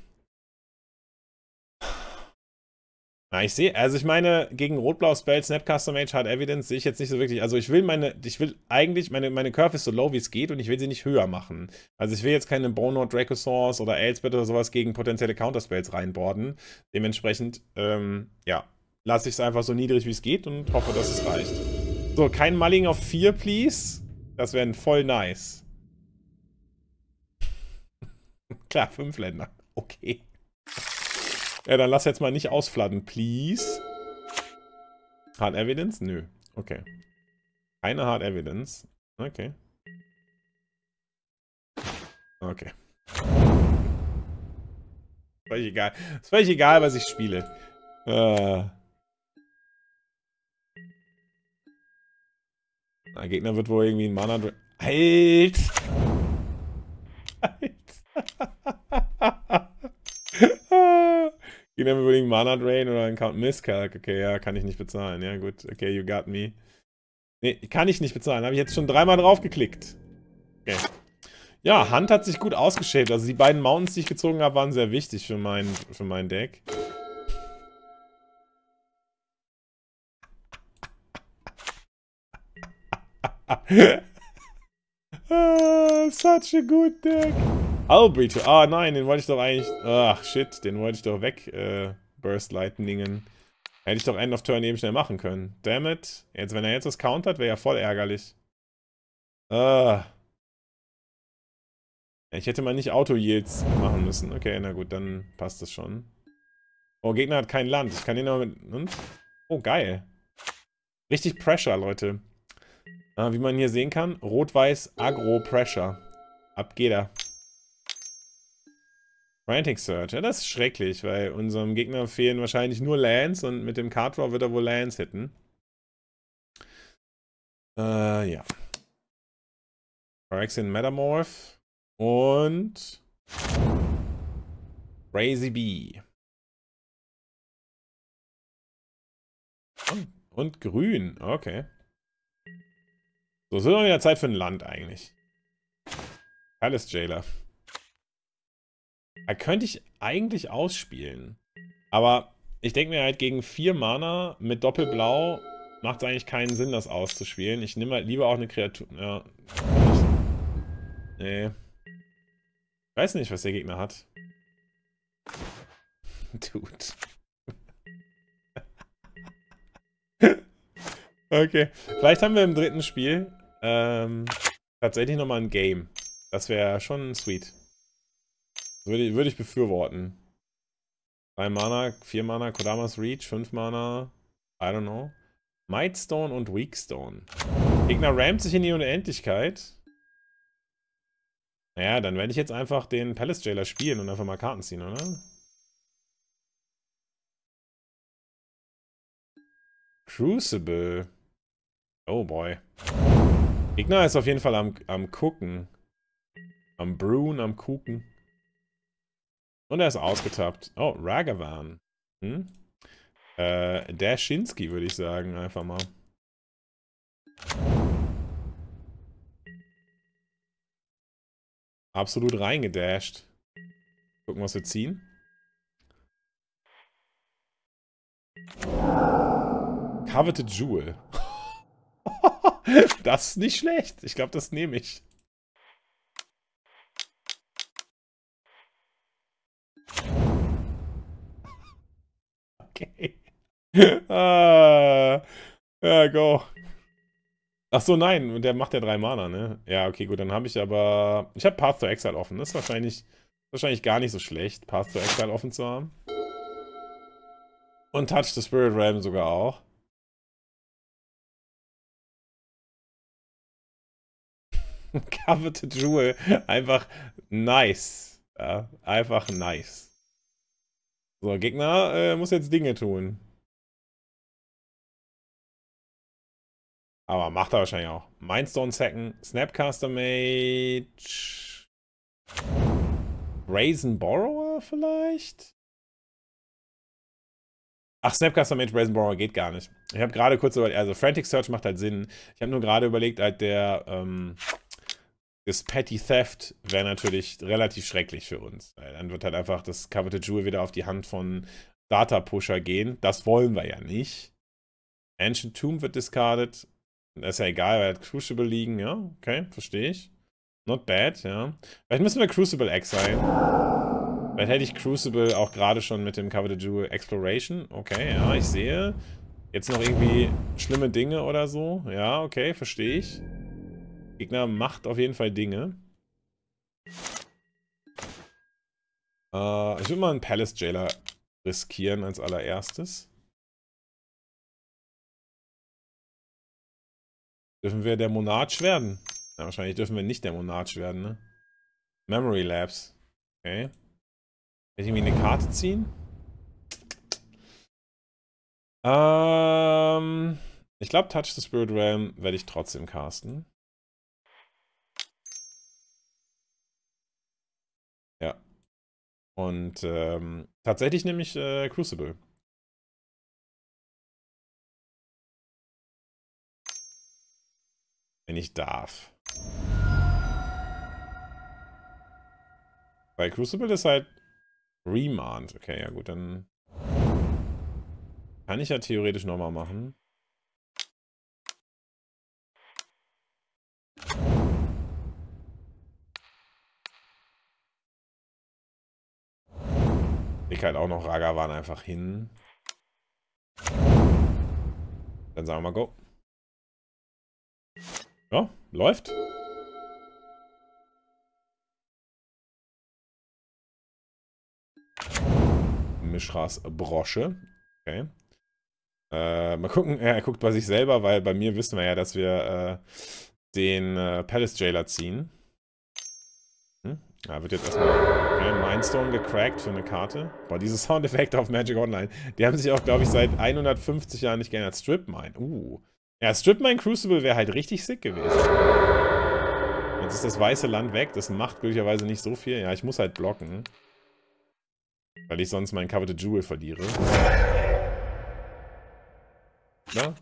Na, ich sehe, also ich meine, gegen Rot-Blau Spell, Snap Custom Age, Hard Evidence sehe ich jetzt nicht so wirklich. Also ich will meine, ich will eigentlich, meine, meine Curve ist so low wie es geht und ich will sie nicht höher machen. Also ich will jetzt keine Bonord, Dracosaurus oder Elspeth oder sowas gegen potenzielle Counterspells reinboarden. Dementsprechend, ähm, ja, lasse ich es einfach so niedrig wie es geht und hoffe, dass es reicht. So, kein Mulling auf 4, please. Das wäre voll nice. Klar, fünf Länder. Okay. Ja, dann lass jetzt mal nicht ausfladden, please. Hard Evidence? Nö. Okay. Keine Hard Evidence. Okay. Okay. Ist völlig egal. Ist völlig egal, was ich spiele. Äh. Der Gegner wird wohl irgendwie ein Mana... Halt! Halt! Gehen wir überlegen, Mana Drain oder ein Count Miscalc. Okay, ja, kann ich nicht bezahlen. Ja, gut. Okay, you got me. Nee, kann ich nicht bezahlen. Habe ich jetzt schon dreimal draufgeklickt. Okay. Ja, Hand hat sich gut ausgeschäbt. Also die beiden Mountains, die ich gezogen habe, waren sehr wichtig für mein, für mein Deck. Ah, such a good deck. Albrecht. Ah, nein, den wollte ich doch eigentlich... Ach, shit, den wollte ich doch weg, äh, Burst Lightningen. Hätte ich doch End of Turn eben schnell machen können. Damn it. Jetzt, wenn er jetzt was countert, wäre ja voll ärgerlich. Ah. Ich hätte mal nicht Auto-Yields machen müssen. Okay, na gut, dann passt das schon. Oh, Gegner hat kein Land. Ich kann ihn aber mit... Hm? Oh, geil. Richtig Pressure, Leute. Ah, wie man hier sehen kann, Rot-Weiß Agro-Pressure. Ab geht er. Frantic Search, ja, das ist schrecklich, weil unserem Gegner fehlen wahrscheinlich nur Lands und mit dem Card Draw wird er wohl Lands hitten. Äh, ja. Phyrexian Metamorph und Crazy Bee. Und, und grün, okay. So, es wird auch wieder Zeit für ein Land eigentlich. Alles Jailer. Da könnte ich eigentlich ausspielen. Aber ich denke mir halt, gegen vier Mana mit Doppelblau macht es eigentlich keinen Sinn, das auszuspielen. Ich nehme halt lieber auch eine Kreatur... Ja. Nee. Ich weiß nicht, was der Gegner hat. Dude. okay. Vielleicht haben wir im dritten Spiel ähm, tatsächlich nochmal ein Game. Das wäre schon sweet. Würde ich, würde ich befürworten. 3 Mana, 4 Mana, Kodamas Reach, 5 Mana, I don't know. Mightstone und Weakstone. Gegner rammt sich in die Unendlichkeit. Naja, dann werde ich jetzt einfach den Palace Jailer spielen und einfach mal Karten ziehen, oder? Crucible. Oh boy. Gegner ist auf jeden Fall am, am gucken. Am Brun, am Kuchen. Und er ist ausgetappt. Oh, Ragavan. Hm? Äh, der Shinsky, würde ich sagen, einfach mal. Absolut reingedasht. Gucken, was wir ziehen. Coveted Jewel. das ist nicht schlecht. Ich glaube, das nehme ich. okay. ah, ja, go. Ach so, nein, und der macht ja drei Mana, ne? Ja, okay, gut, dann habe ich aber... Ich habe Path to Exile offen. Das ist wahrscheinlich, wahrscheinlich gar nicht so schlecht, Path to Exile offen zu haben. Und Touch the Spirit Realm sogar auch. Coveted Jewel. Einfach nice. Ja, einfach nice. So, Gegner äh, muss jetzt Dinge tun. Aber macht er wahrscheinlich auch. Mindstone Second, Snapcaster Mage. Raisin Borrower vielleicht? Ach, Snapcaster Mage Raisin Borrower geht gar nicht. Ich habe gerade kurz überlegt, also Frantic Search macht halt Sinn. Ich habe nur gerade überlegt, halt der, ähm, das Petty Theft wäre natürlich relativ schrecklich für uns. Dann wird halt einfach das Coveted Jewel wieder auf die Hand von Data Pusher gehen. Das wollen wir ja nicht. Ancient Tomb wird discarded. Das ist ja egal, weil Crucible liegen. Ja, okay, verstehe ich. Not bad, ja. Vielleicht müssen wir Crucible exile. Vielleicht hätte ich Crucible auch gerade schon mit dem Coveted Jewel Exploration. Okay, ja, ich sehe. Jetzt noch irgendwie schlimme Dinge oder so. Ja, okay, verstehe ich. Gegner macht auf jeden Fall Dinge. Äh, ich würde mal einen Palace Jailer riskieren als allererstes. Dürfen wir der Monarch werden? Ja, wahrscheinlich dürfen wir nicht der Monarch werden, ne? Memory Labs. Okay. Kann ich irgendwie eine Karte ziehen? Ähm, ich glaube, Touch the Spirit Realm werde ich trotzdem casten. Und ähm, tatsächlich nämlich äh, Crucible. Wenn ich darf. Weil Crucible ist halt Remand. Okay, ja gut, dann kann ich ja theoretisch nochmal machen. Ich halt auch noch Ragavan einfach hin. Dann sagen wir mal Go. Ja, läuft. Mishras Brosche. Okay. Äh, mal gucken, er guckt bei sich selber, weil bei mir wissen wir ja, dass wir äh, den äh, Palace Jailer ziehen. Da ja, wird jetzt erstmal ein Mindstone gecrackt für eine Karte. Boah, diese Soundeffekte auf Magic Online, die haben sich auch, glaube ich, seit 150 Jahren nicht geändert. Stripmine, uh. Ja, Stripmine Crucible wäre halt richtig sick gewesen. Jetzt ist das weiße Land weg, das macht glücklicherweise nicht so viel. Ja, ich muss halt blocken. Weil ich sonst meinen Coveted Jewel verliere. Na?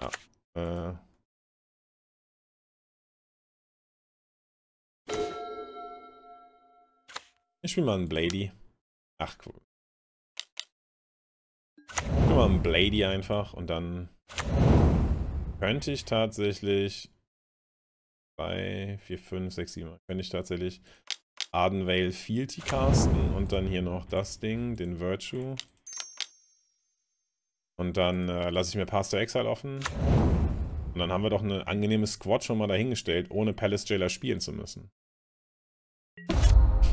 Ja. Äh... Ich spiele mal einen Blady. Ach, cool. Ich spiele mal einen Blady einfach und dann könnte ich tatsächlich 3, 4, 5, 6, 7, könnte ich tatsächlich Ardenvale Fealty casten und dann hier noch das Ding, den Virtue. Und dann äh, lasse ich mir Pastor Exile offen. Und dann haben wir doch eine angenehme Squad schon mal dahingestellt, ohne Palace Jailer spielen zu müssen.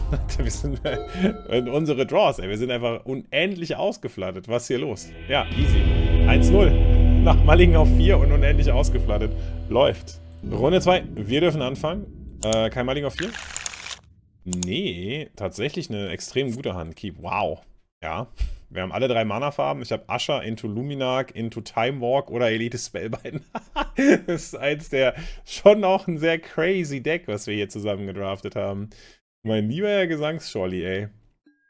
wir sind äh, unsere Draws, ey. Wir sind einfach unendlich ausgeflattet. Was ist hier los? Ja, easy. 1-0. Nach Malingen auf 4 und unendlich ausgeflattet. Läuft. Runde 2. Wir dürfen anfangen. Äh, kein Malingen auf 4? Nee, tatsächlich eine extrem gute Hand. Keep. Wow. Ja. Wir haben alle drei Mana-Farben. Ich habe Asher into Luminark, into Time Walk oder Elite Spellbein. das ist eins der schon auch ein sehr crazy Deck, was wir hier zusammen gedraftet haben. Mein lieber Herr Gesangsscholli, ey.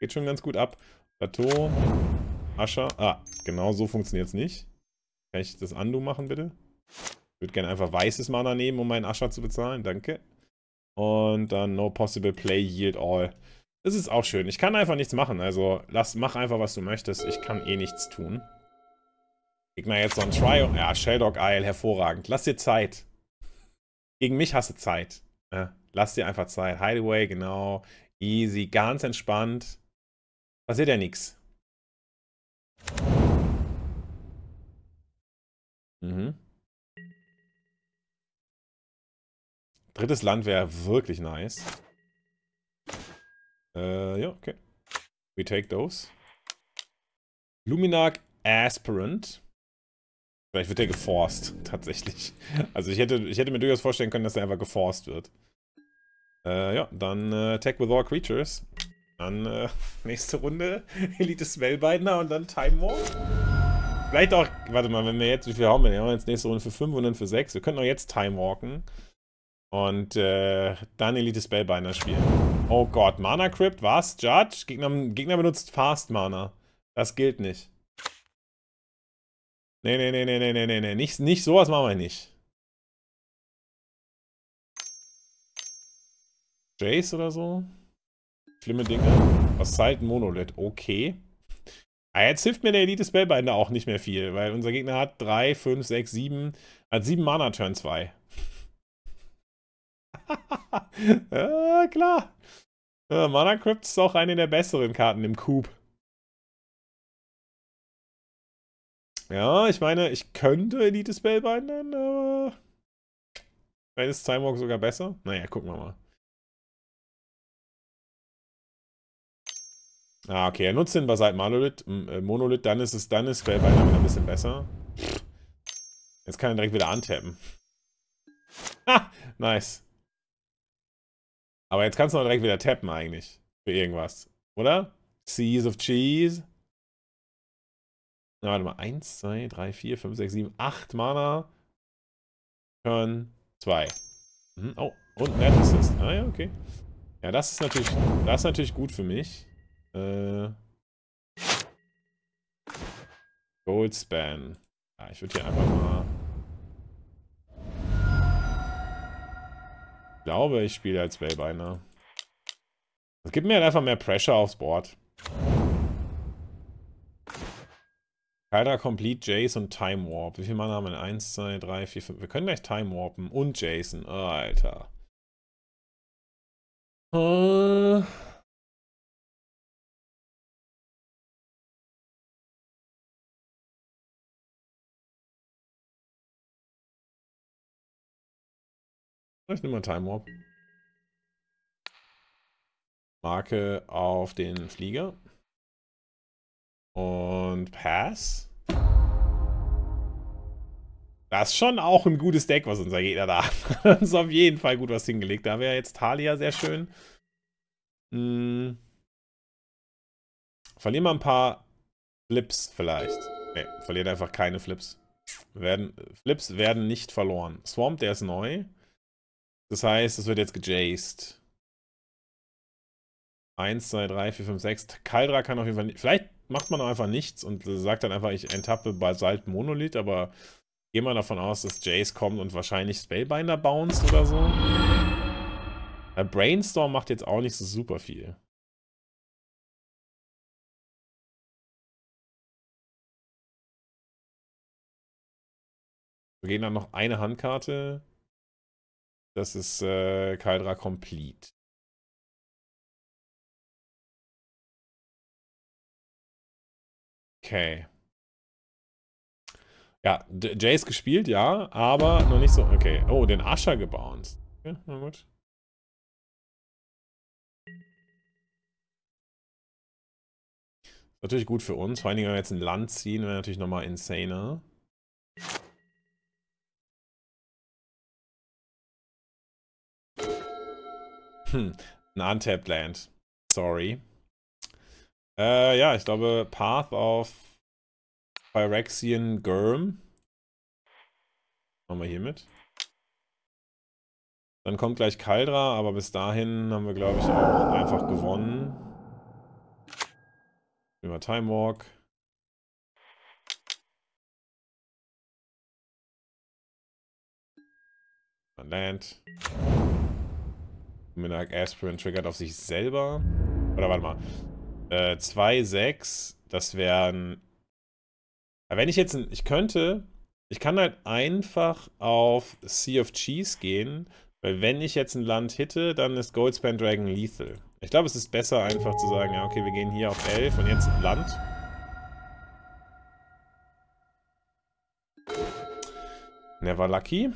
Geht schon ganz gut ab. Plateau, Ascher. Ah, genau so funktioniert es nicht. Kann ich das Undo machen, bitte? Ich würde gerne einfach weißes Mana nehmen, um meinen Ascher zu bezahlen. Danke. Und dann No Possible Play, Yield All. Das ist auch schön. Ich kann einfach nichts machen. Also lass, mach einfach, was du möchtest. Ich kann eh nichts tun. Gegen mir jetzt so ein Try. Ja, Sheldog Isle, hervorragend. Lass dir Zeit. Gegen mich hast du Zeit. Ja. Lass dir einfach Zeit. Hideaway, genau. Easy, ganz entspannt. Passiert ja nichts. Mhm. Drittes Land wäre wirklich nice. Äh, ja, okay. We take those. Luminarch Aspirant. Vielleicht wird der geforst, tatsächlich. Also ich hätte, ich hätte mir durchaus vorstellen können, dass der einfach geforst wird. Äh, ja, dann äh, Tag with all creatures. Dann äh, nächste Runde Elite Spellbinder und dann Time War. Vielleicht auch, warte mal, wenn wir jetzt, wie viel haben wir denn? Wir haben jetzt nächste Runde für 5 und dann für 6. Wir können auch jetzt Time Walken. Und äh, dann Elite Spellbinder spielen. Oh Gott, Mana Crypt, was? Judge? Gegner, Gegner benutzt Fast Mana. Das gilt nicht. Nee, nee, nee, nee, nee, nee, nee, nee. Nicht, nicht sowas machen wir nicht. Jace oder so. Schlimme Dinge. Aus Zeit halt Monolith? Okay. Aber ah, jetzt hilft mir der Elite Spellbinder auch nicht mehr viel, weil unser Gegner hat 3, 5, 6, 7, hat 7 Mana Turn 2. ja, klar. Ja, Mana Crypt ist auch eine der besseren Karten im Cube. Ja, ich meine, ich könnte Elite Spellbinder, aber. Vielleicht ist Timewalk sogar besser. Naja, gucken wir mal. Ah, okay. Er nutzt den Basalt-Monolith. Äh, Monolith, dann ist es, dann ist Spellbinder ein bisschen besser. Jetzt kann er direkt wieder antappen. Ha! Nice. Aber jetzt kannst du auch direkt wieder tappen eigentlich. Für irgendwas. Oder? Seas of Cheese. Na, warte mal. 1, 2, 3, 4, 5, 6, 7, 8 Mana. Turn 2. Mhm. Oh, und Net Assist. Ah ja, okay. Ja, das ist natürlich, das ist natürlich gut für mich. Äh. Goldspan. Ja, ah, ich würde hier einfach mal... Ich glaube, ich spiele als Wellbeiner. Das gibt mir halt einfach mehr Pressure aufs Board. Kaida Complete, Jace und Time Warp. Wie viel Mana haben wir? 1, 2, 3, 4, 5. Wir können gleich Time Warpen und Jason. Oh, Alter. Äh... Ich nehme mal Time Warp. Marke auf den Flieger. Und Pass. Das ist schon auch ein gutes Deck, was unser Gegner da hat. das ist auf jeden Fall gut was hingelegt. Da wäre jetzt Talia sehr schön. Hm. Verlieren wir ein paar Flips vielleicht. Ne, verliert einfach keine Flips. Werden, Flips werden nicht verloren. Swamp, der ist neu. Das heißt, es wird jetzt gejaced. 1, 2, 3, 4, 5, 6. Kaldra kann auf jeden Fall nicht. Vielleicht macht man auch einfach nichts und sagt dann einfach, ich enttappe Basalt Monolith, aber gehe mal davon aus, dass Jace kommt und wahrscheinlich Spellbinder bounced oder so. Der Brainstorm macht jetzt auch nicht so super viel. Wir gehen dann noch eine Handkarte. Das ist äh, Caldra Complete. Okay. Ja, Jace gespielt, ja, aber noch nicht so. Okay. Oh, den Ascher gebounced. Okay, na gut. Natürlich gut für uns. Vor allen Dingen, wenn wir jetzt ein Land ziehen, wäre natürlich nochmal insaner. Hm, ein Untapped Land. Sorry. Äh, ja, ich glaube Path of Phyrexian Gurm. Machen wir hiermit. Dann kommt gleich Kaldra, aber bis dahin haben wir, glaube ich, auch einfach gewonnen. Über Time Walk. Land. Minak Aspirin triggert auf sich selber. Oder warte mal. Äh, 6, das wären. Wenn ich jetzt. Ich könnte. Ich kann halt einfach auf Sea of Cheese gehen, weil wenn ich jetzt ein Land hitte, dann ist Goldspan Dragon lethal. Ich glaube, es ist besser einfach zu sagen, ja, okay, wir gehen hier auf 11 und jetzt ein Land. Never lucky.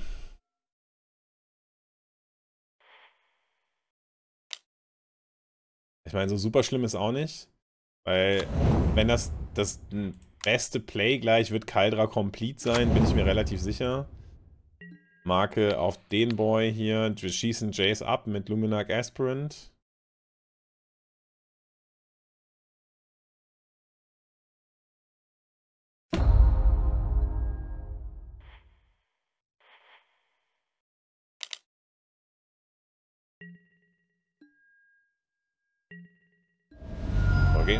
Ich meine, so super schlimm ist auch nicht. Weil, wenn das das beste Play gleich wird Kaldra Complete sein, bin ich mir relativ sicher. Marke auf den Boy hier. Wir schießen Jace ab mit Luminac Aspirant.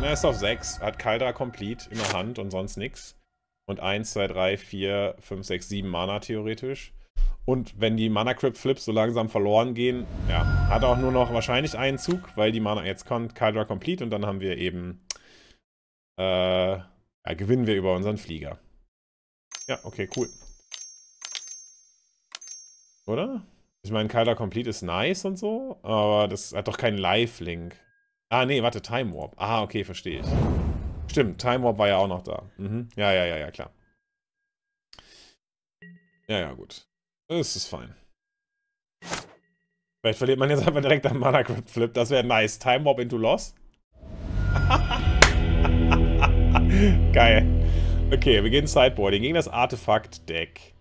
Er ist auf 6, hat Kaldra Complete in der Hand und sonst nichts. Und 1, 2, 3, 4, 5, 6, 7 Mana theoretisch. Und wenn die Mana Crypt Flips so langsam verloren gehen, ja, hat auch nur noch wahrscheinlich einen Zug, weil die Mana jetzt kommt, Kaldra Complete und dann haben wir eben, äh, ja, gewinnen wir über unseren Flieger. Ja, okay, cool. Oder? Ich meine, Kaldra Complete ist nice und so, aber das hat doch keinen Live-Link. Ah, nee, warte, Time Warp. Ah, okay, verstehe ich. Stimmt, Time Warp war ja auch noch da. Mhm. Ja, ja, ja, ja, klar. Ja, ja, gut. Es ist fein. Vielleicht verliert man jetzt einfach direkt am Mana Grip Flip. Das wäre nice. Time Warp into Loss. Geil. Okay, wir gehen Sideboarding gegen das Artefakt-Deck.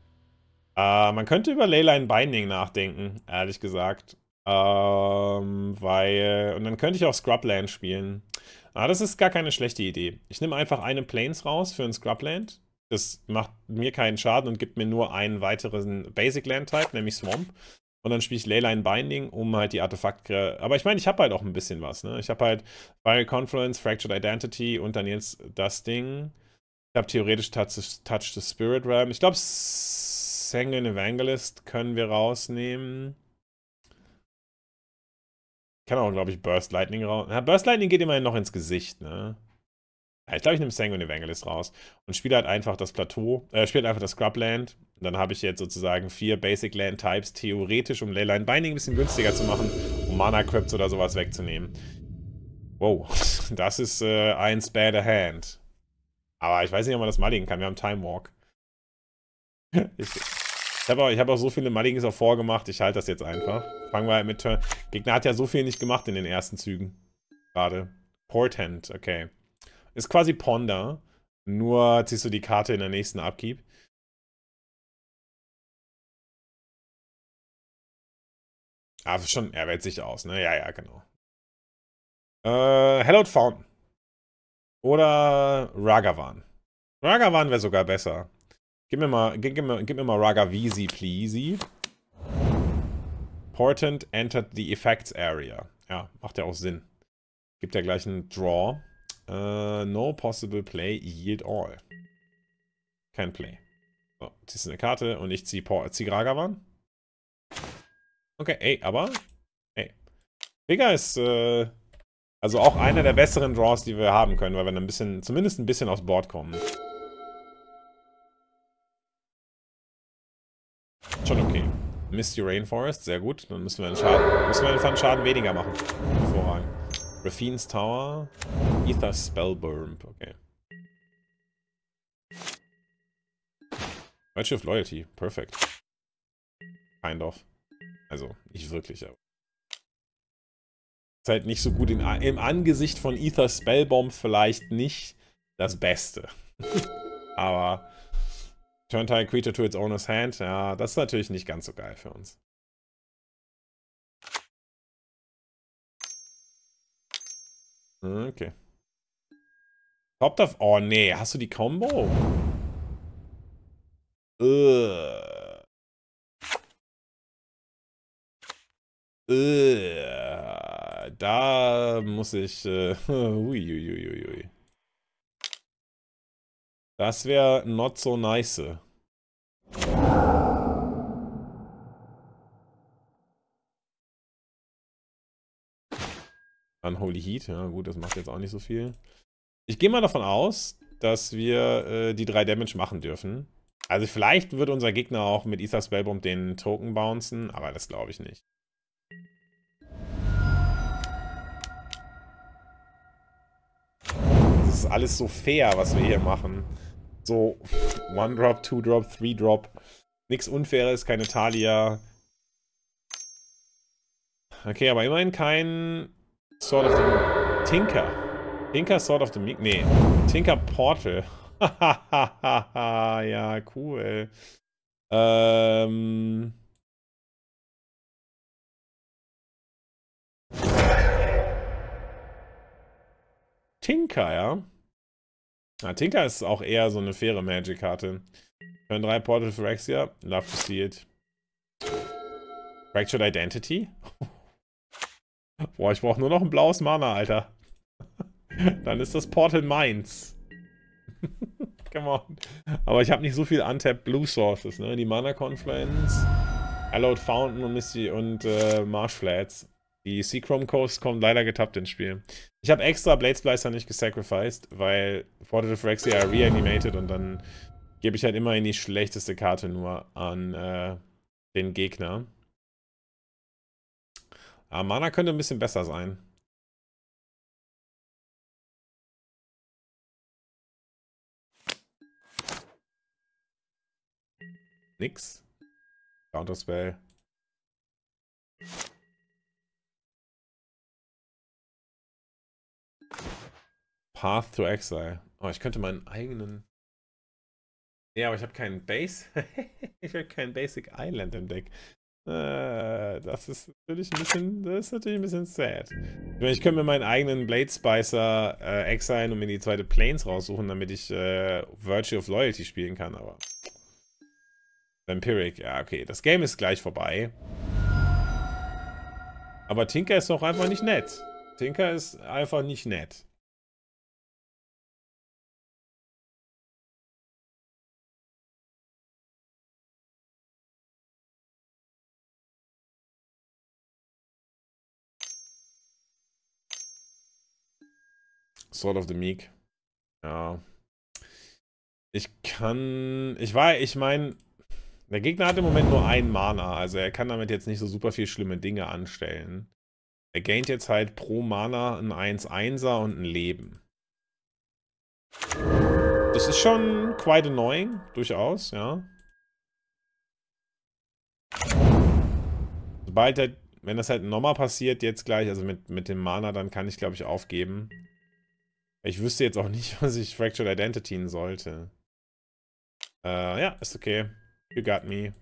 Äh, man könnte über Leyline Binding nachdenken, ehrlich gesagt. Ähm, weil. Und dann könnte ich auch Scrubland spielen. Ah, das ist gar keine schlechte Idee. Ich nehme einfach eine Planes raus für ein Scrubland. Das macht mir keinen Schaden und gibt mir nur einen weiteren Basic Land Type, nämlich Swamp. Und dann spiele ich Leyline Binding, um halt die Artefakte. Aber ich meine, ich habe halt auch ein bisschen was, ne? Ich habe halt Fire Confluence, Fractured Identity und dann jetzt das Ding. Ich habe theoretisch Touch, Touch the Spirit Realm. Ich glaube, Sanguine Evangelist können wir rausnehmen kann auch, glaube ich, Burst Lightning raus. Na, Burst Lightning geht immerhin noch ins Gesicht, ne? Ja, ich glaube, ich nehme Sanguine Evangelist raus und spiele halt einfach das Plateau, äh, spiele einfach das Scrubland. Und dann habe ich jetzt sozusagen vier Basic Land Types, theoretisch, um Leyline Binding ein bisschen günstiger zu machen, um Mana Crypts oder sowas wegzunehmen. Wow, das ist äh, ein Spare Hand. Aber ich weiß nicht, ob man das maligen kann. Wir haben Time Walk. ich, ich habe auch, hab auch so viele Mulligans auch vorgemacht. Ich halte das jetzt einfach. Fangen wir halt mit Turn. Gegner hat ja so viel nicht gemacht in den ersten Zügen. Gerade. Portent, okay. Ist quasi Ponder. Nur ziehst du die Karte in der nächsten Abgib. Ah, schon, er wählt sich aus, ne? Ja, ja, genau. Äh, Hallowed Fountain. Oder Ragavan. Ragavan wäre sogar besser. Gib mir mal, gib, gib, mir, gib mir mal Ragavisi, please. Portent entered the effects area. Ja, macht ja auch Sinn. Gibt ja gleich einen Draw. Uh, no possible play, yield all. Kein Play. So, ziehst eine Karte und ich zieh, Por zieh Ragavan. Okay, ey, aber... Ey. Digga ist... Äh, also auch einer der besseren Draws, die wir haben können, weil wir dann ein bisschen, zumindest ein bisschen aufs Board kommen. Misty Rainforest, sehr gut. Dann müssen wir den Schaden, müssen wir den Schaden weniger machen. Hervorragend. Rafine's Tower, Ether Spellburn, okay. White Shift Loyalty, perfekt. Kind of. Also, nicht wirklich, aber. Ist halt nicht so gut in, im Angesicht von Ether Spellbomb vielleicht nicht das Beste. aber Turn Tile Creature to its owner's hand. Ja, das ist natürlich nicht ganz so geil für uns. Okay. Top of... Oh, nee. Hast du die Combo? Ugh. Ugh. Da muss ich... Äh, ui, ui, ui, ui. Das wäre not so nice. Unholy Heat, ja gut, das macht jetzt auch nicht so viel. Ich gehe mal davon aus, dass wir äh, die drei Damage machen dürfen. Also vielleicht wird unser Gegner auch mit Ether Spellbomb den Token bouncen, aber das glaube ich nicht. Das ist alles so fair, was wir hier machen. So, One Drop, Two Drop, Three Drop. Nichts Unfaires, keine Talia. Okay, aber immerhin kein Sword of the... Tinker. Tinker Sword of the... Nee, Tinker Portal. ja, cool. Ähm... Tinker, ja. Na, Tinker ist auch eher so eine faire Magic-Karte. Turn 3 Portal Phyrexia. Love to see it. Fractured Identity? Boah, ich brauche nur noch ein blaues Mana, Alter. Dann ist das Portal meins. Come on. Aber ich habe nicht so viel Untapped Blue Sources, ne? Die Mana Confluence, Allowed Fountain und, Misty und äh, Marsh Flats. Die Seachrome Coast kommt leider getappt ins Spiel. Ich habe extra Bladesplicer nicht gesacrificed, weil of Rexia reanimated und dann gebe ich halt immer in die schlechteste Karte nur an äh, den Gegner. Aber ah, Mana könnte ein bisschen besser sein. Nix. Counter Spell. Path to Exile. Oh, ich könnte meinen eigenen... Ja, aber ich habe keinen Base. ich habe keinen Basic Island im Deck. Äh, das ist natürlich ein bisschen, das ist natürlich ein bisschen sad. Ich, meine, ich könnte mir meinen eigenen Blade Spicer äh, exilen und mir die zweite Planes raussuchen, damit ich äh, Virtue of Loyalty spielen kann, aber... Vampiric, ja okay, das Game ist gleich vorbei. Aber Tinker ist doch einfach nicht nett. Tinker ist einfach nicht nett. Sword of the Meek. Ja. Ich kann. Ich weiß, ich meine, der Gegner hat im Moment nur einen Mana, also er kann damit jetzt nicht so super viel schlimme Dinge anstellen. Er gaint jetzt halt pro Mana ein 1-1er und ein Leben. Das ist schon quite annoying, durchaus, ja. Sobald er, wenn das halt nochmal passiert, jetzt gleich, also mit, mit dem Mana, dann kann ich glaube ich aufgeben. Ich wüsste jetzt auch nicht, was ich Fractured Identityen sollte. Äh, ja, ist okay. You got me.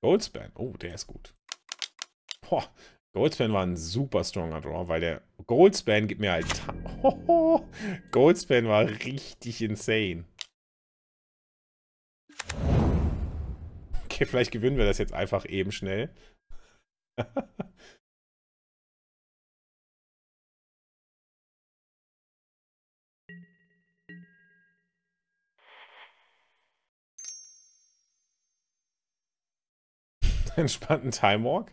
Goldspan. Oh, der ist gut. Boah, Goldspan war ein super stronger Draw, weil der Goldspan gibt mir halt... Hoho, Goldspan war richtig insane. okay, vielleicht gewinnen wir das jetzt einfach eben schnell. entspannten Time Walk.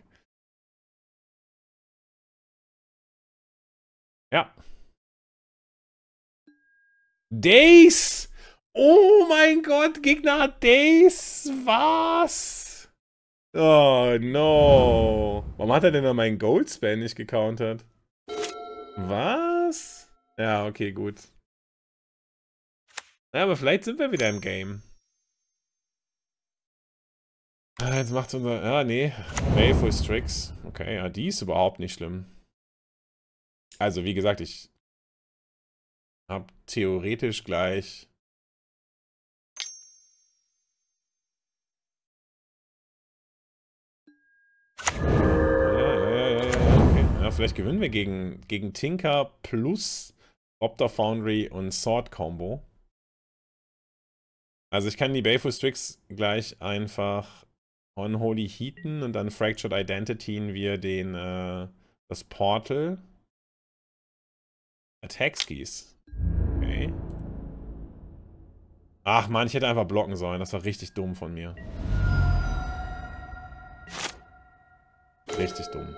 Ja. Days! Oh mein Gott, Gegner hat Days. Was? Oh no. Warum hat er denn noch meinen Goldspan nicht gecountert? Was? Ja, okay, gut. Ja, aber vielleicht sind wir wieder im Game. Ah, jetzt macht unser... Ah, nee. Wave Strix. Okay, ja, die ist überhaupt nicht schlimm. Also, wie gesagt, ich habe theoretisch gleich Ja, ja, ja, ja, okay. ja vielleicht gewinnen wir gegen, gegen Tinker plus Opta Foundry und Sword Combo. Also ich kann die Baleful Strix gleich einfach Unholy Heaten und dann Fractured Identityen wir den, äh, das Portal. Attack Skis. Okay. Ach man, ich hätte einfach blocken sollen. Das war richtig dumm von mir. richtig dumm.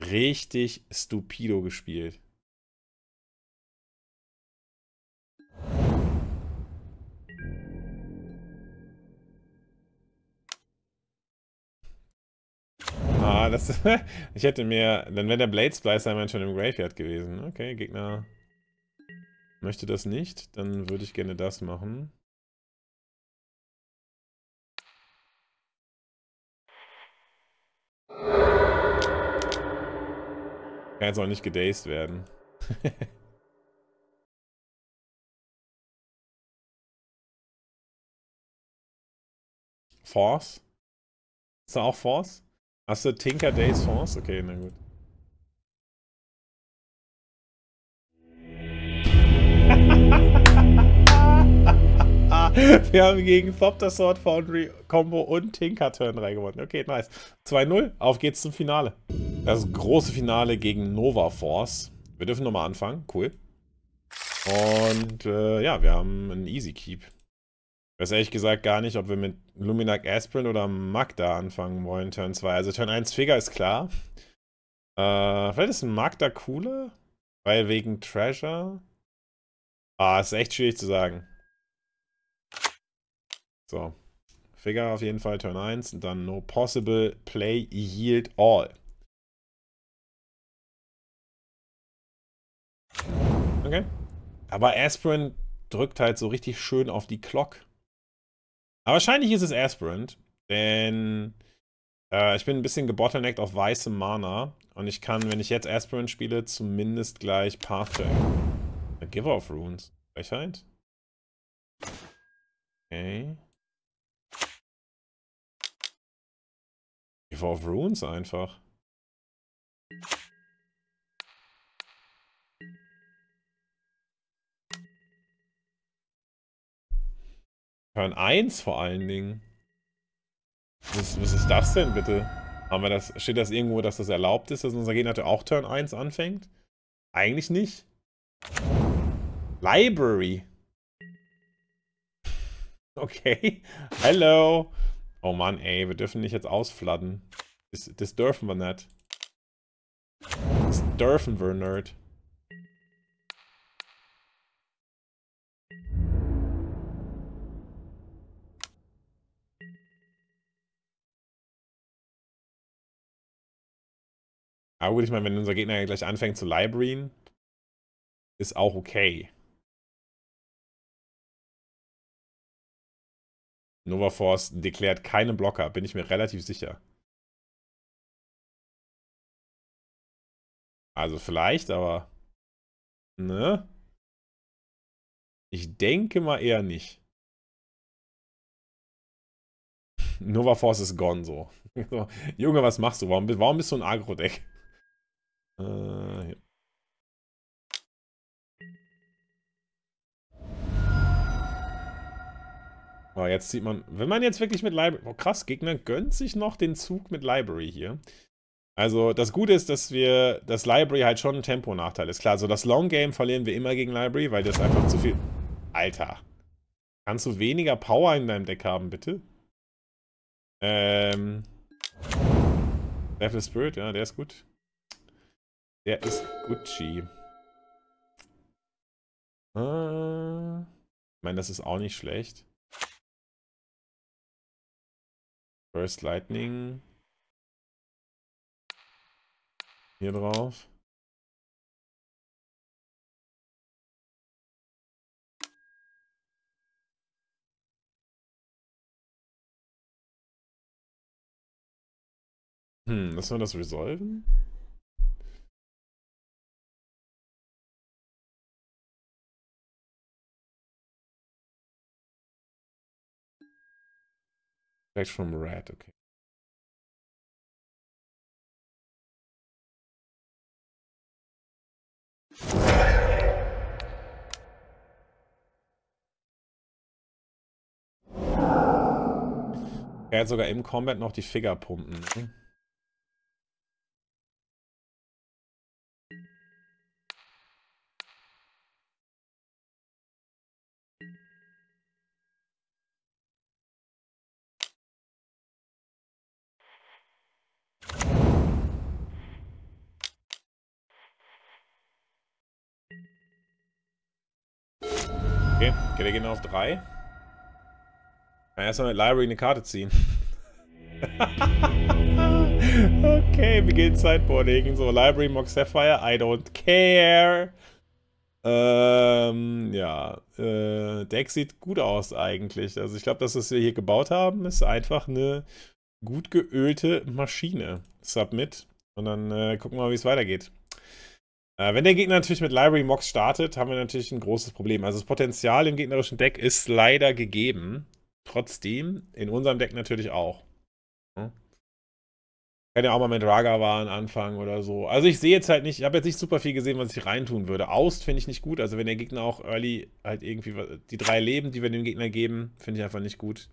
Richtig stupido gespielt. Ah, das. ich hätte mir. Dann wäre der Blade Splicer man schon im Graveyard gewesen. Okay, Gegner möchte das nicht. Dann würde ich gerne das machen. Kann jetzt auch nicht gedazed werden. Force? Ist da auch Force? Hast du Tinker Days Force? Okay, na gut. Wir haben gegen Thopter Sword Foundry Combo und Tinker Turn 3 gewonnen. Okay, nice. 2-0, auf geht's zum Finale. Das große Finale gegen Nova Force. Wir dürfen nochmal anfangen, cool. Und äh, ja, wir haben einen Easy Keep. Ich weiß ehrlich gesagt gar nicht, ob wir mit Luminac Aspirin oder Magda anfangen wollen, Turn 2. Also Turn 1 Figure ist klar. Äh, vielleicht ist ein Magda cooler, weil wegen Treasure. Ah, ist echt schwierig zu sagen. So. Figure auf jeden Fall, Turn 1 und dann No Possible, Play, Yield, All. Okay. Aber Aspirant drückt halt so richtig schön auf die Clock. Aber wahrscheinlich ist es Aspirant, denn äh, ich bin ein bisschen gebottleneckt auf weißem Mana und ich kann, wenn ich jetzt Aspirant spiele, zumindest gleich Pathway. Giver of Runes. Frechheit. Okay. War of Runes einfach. Turn 1 vor allen Dingen. Was, was ist das denn bitte? Haben wir das, steht das irgendwo, dass das erlaubt ist, dass unser Gegner auch Turn 1 anfängt? Eigentlich nicht. Library. Okay. Hello. Oh Mann, ey, wir dürfen nicht jetzt ausfladden. Das, das dürfen wir nicht. Das dürfen wir, Nerd. Aber gut, ich meine, wenn unser Gegner gleich anfängt zu libraryen, ist auch okay. Nova Force deklärt keinen Blocker, bin ich mir relativ sicher. Also vielleicht, aber... Ne? Ich denke mal eher nicht. Nova Force ist gone so. Junge, was machst du? Warum, warum bist du ein Agro-Deck? Äh, Oh, jetzt sieht man, wenn man jetzt wirklich mit Library... Oh, krass, Gegner gönnt sich noch den Zug mit Library hier. Also das Gute ist, dass wir, das Library halt schon ein Tempo-Nachteil ist. Klar, so das Long Game verlieren wir immer gegen Library, weil das einfach zu viel... Alter. Kannst du weniger Power in deinem Deck haben, bitte? Ähm... Devil Spirit, ja, der ist gut. Der ist Gucci. Äh, ich meine, das ist auch nicht schlecht. First Lightning. Hier drauf. Hm, lassen wir das resolven? Direkt from Red, okay. Er hat sogar im Combat noch die Finger pumpen. Ne? Okay, okay, wir gehen auf 3. Kann erstmal mit Library eine Karte ziehen. okay, wir gehen Sideboarding. So, Library, Mock Sapphire, I don't care. Ähm, ja. Äh, Deck sieht gut aus eigentlich. Also ich glaube, das, was wir hier gebaut haben, ist einfach eine gut geölte Maschine. Submit. Und dann äh, gucken wir mal, wie es weitergeht. Äh, wenn der Gegner natürlich mit Library Mox startet, haben wir natürlich ein großes Problem. Also das Potenzial im gegnerischen Deck ist leider gegeben. Trotzdem, in unserem Deck natürlich auch. Hm? Kann ja auch mal mit Raga waren anfangen oder so. Also ich sehe jetzt halt nicht, ich habe jetzt nicht super viel gesehen, was ich reintun würde. Aust finde ich nicht gut. Also wenn der Gegner auch early halt irgendwie die drei Leben, die wir dem Gegner geben, finde ich einfach nicht gut.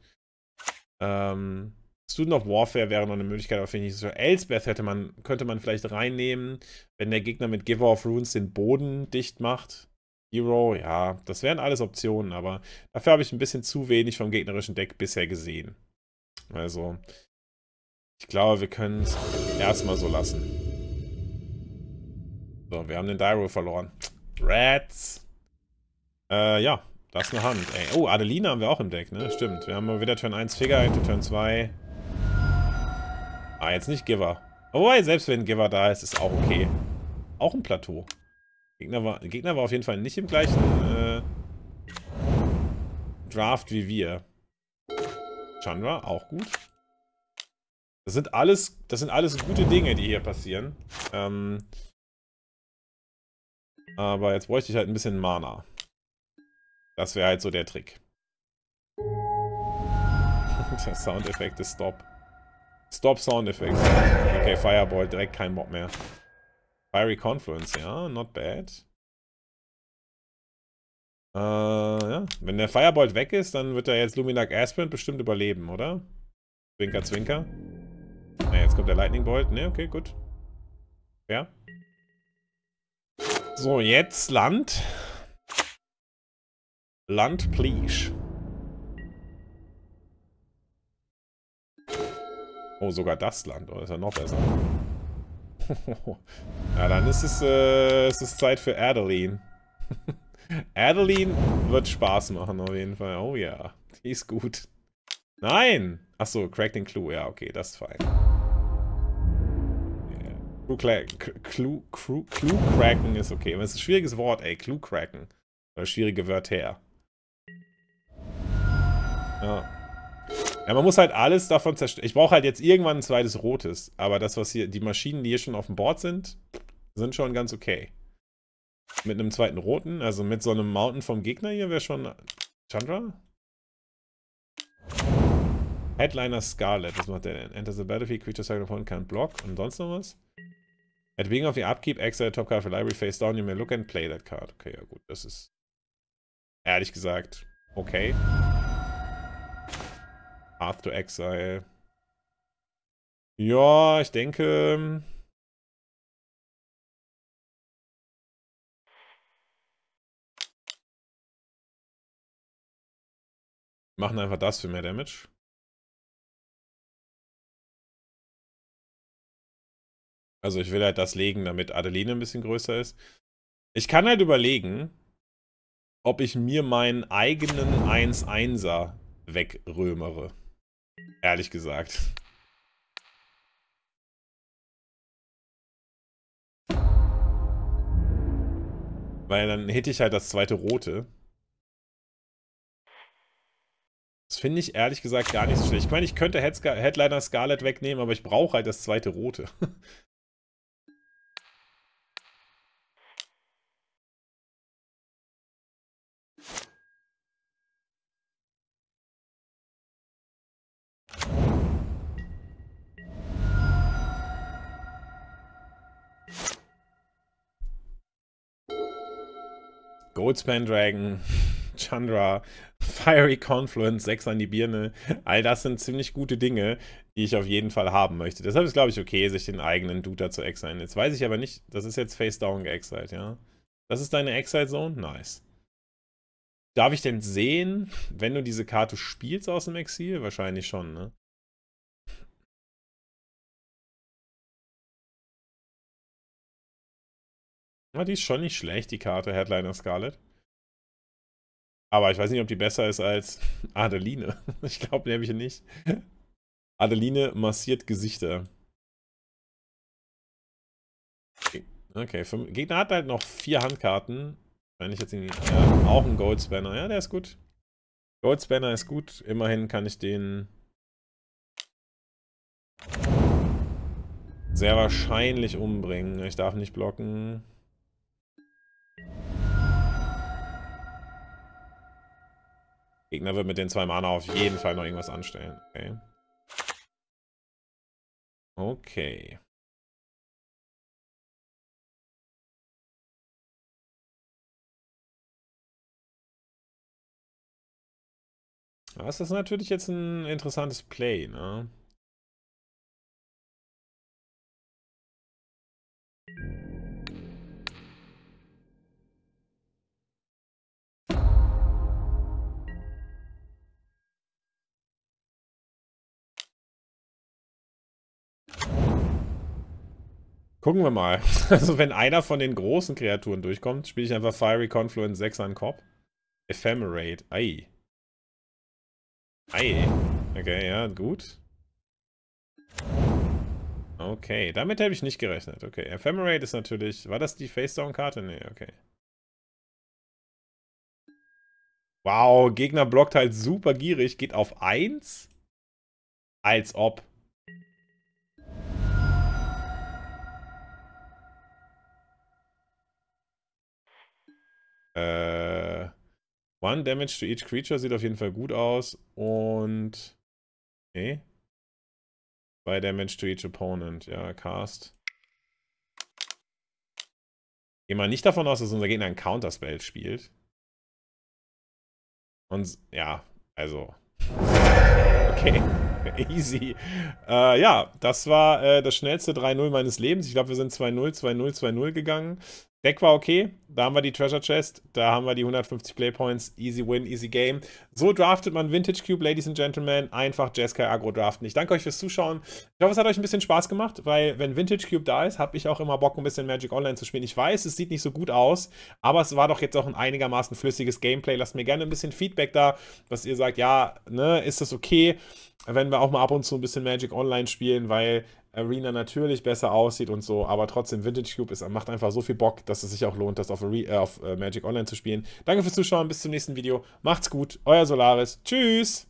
Ähm, Student of Warfare wäre noch eine Möglichkeit, aber finde ich nicht so. Elsbeth hätte man, könnte man vielleicht reinnehmen, wenn der Gegner mit Giver of Runes den Boden dicht macht. Hero, ja, das wären alles Optionen, aber dafür habe ich ein bisschen zu wenig vom gegnerischen Deck bisher gesehen. Also, ich glaube, wir können es erstmal so lassen. So, wir haben den Dyro verloren. Rats! Äh, ja, das ist eine Hand, ey. Oh, Adelina haben wir auch im Deck, ne? Stimmt. Wir haben mal wieder Turn 1 Figure, Turn 2 Ah, jetzt nicht Giver. Wobei, selbst wenn Giver da ist, ist auch okay. Auch ein Plateau. Gegner war, Gegner war auf jeden Fall nicht im gleichen äh, Draft wie wir. Chandra, auch gut. Das sind alles, das sind alles gute Dinge, die hier passieren. Ähm, aber jetzt bräuchte ich halt ein bisschen Mana. Das wäre halt so der Trick. der Soundeffekt ist Stop. Stop Sound Soundeffekt. Okay, Fireball, direkt kein Mob mehr. Fiery Confluence, ja, not bad. Äh, ja. Wenn der Firebolt weg ist, dann wird er jetzt Luminac Aspirant bestimmt überleben, oder? Zwinker, zwinker. Na, jetzt kommt der Lightning Bolt. Ne, okay, gut. Ja. So, jetzt Land. Land, please. Oh, sogar das Land. Oh, ist ja noch besser. ja, dann ist es, äh, ist es Zeit für Adeline. Adeline wird Spaß machen auf jeden Fall. Oh ja, die ist gut. Nein! Achso, crack den Clue. Ja, okay, das ist fein. Clue, Clue, Clue, Clue cracken ist okay. Aber es ist ein schwieriges Wort, ey. Clue cracken. Oder schwierige Wörter. Ja. Ja, man muss halt alles davon zerstören. Ich brauche halt jetzt irgendwann ein zweites rotes, aber das, was hier, die Maschinen, die hier schon auf dem Board sind, sind schon ganz okay. Mit einem zweiten roten, also mit so einem Mountain vom Gegner hier wäre schon. Chandra? Headliner Scarlet, was macht der denn? Enter the battlefield, creature target opponent can't block und sonst noch was? At the beginning of your upkeep, exile top card for library face down, you may look and play that card. Okay, ja gut, das ist ehrlich gesagt okay. okay. Path to Exile. Ja, ich denke... Ähm, machen einfach das für mehr Damage. Also ich will halt das legen, damit Adeline ein bisschen größer ist. Ich kann halt überlegen, ob ich mir meinen eigenen 1-1er wegrömere. Ehrlich gesagt. Weil dann hätte ich halt das zweite rote. Das finde ich ehrlich gesagt gar nicht so schlecht. Ich meine, ich könnte Headliner Scarlet wegnehmen, aber ich brauche halt das zweite rote. Old Span Dragon, Chandra, Fiery Confluence, 6 an die Birne. All das sind ziemlich gute Dinge, die ich auf jeden Fall haben möchte. Deshalb ist, glaube ich, okay, sich den eigenen Duta zu exilen. Jetzt weiß ich aber nicht, das ist jetzt Face Down geexiled, ja? Das ist deine Exile Zone? Nice. Darf ich denn sehen, wenn du diese Karte spielst aus dem Exil? Wahrscheinlich schon, ne? Ja, die ist schon nicht schlecht, die Karte Headliner Scarlet. Aber ich weiß nicht, ob die besser ist als Adeline. Ich glaube nämlich nicht. Adeline massiert Gesichter. Okay, Fünf. Gegner hat halt noch vier Handkarten. Wenn ich jetzt irgendwie, ja, äh, auch ein Goldspanner. Ja, der ist gut. Goldspanner ist gut. Immerhin kann ich den sehr wahrscheinlich umbringen. Ich darf nicht blocken. Gegner wird mit den zwei Mana auf jeden Fall noch irgendwas anstellen. Okay. Okay. Das ist natürlich jetzt ein interessantes Play, ne? Gucken wir mal. Also wenn einer von den großen Kreaturen durchkommt, spiele ich einfach Fiery Confluence 6 an Kopf. Ephemerate. Ei. Ei. Okay, ja, gut. Okay, damit habe ich nicht gerechnet. Okay, Ephemerate ist natürlich... War das die Face-Down-Karte? Nee, okay. Wow, Gegner blockt halt super gierig, geht auf 1. Als ob. Äh, one Damage to each creature sieht auf jeden Fall gut aus. Und. Nee. Zwei Damage to each opponent. Ja, Cast. Geh mal nicht davon aus, dass unser Gegner ein Counterspell spielt. Und ja, also. Okay. Easy. Äh, ja, das war äh, das schnellste 3-0 meines Lebens. Ich glaube, wir sind 2-0, 2-0, 2-0 gegangen. Deck war okay, da haben wir die Treasure Chest, da haben wir die 150 Playpoints, easy win, easy game. So draftet man Vintage Cube, Ladies and Gentlemen, einfach Jeskai Agro draften. Ich danke euch fürs Zuschauen. Ich hoffe, es hat euch ein bisschen Spaß gemacht, weil wenn Vintage Cube da ist, habe ich auch immer Bock, ein bisschen Magic Online zu spielen. Ich weiß, es sieht nicht so gut aus, aber es war doch jetzt auch ein einigermaßen flüssiges Gameplay. Lasst mir gerne ein bisschen Feedback da, was ihr sagt, ja, ne, ist das okay? wenn wir auch mal ab und zu ein bisschen Magic Online spielen, weil Arena natürlich besser aussieht und so, aber trotzdem Vintage Cube ist, macht einfach so viel Bock, dass es sich auch lohnt, das auf, Re äh, auf äh, Magic Online zu spielen. Danke fürs Zuschauen, bis zum nächsten Video. Macht's gut, euer Solaris. Tschüss!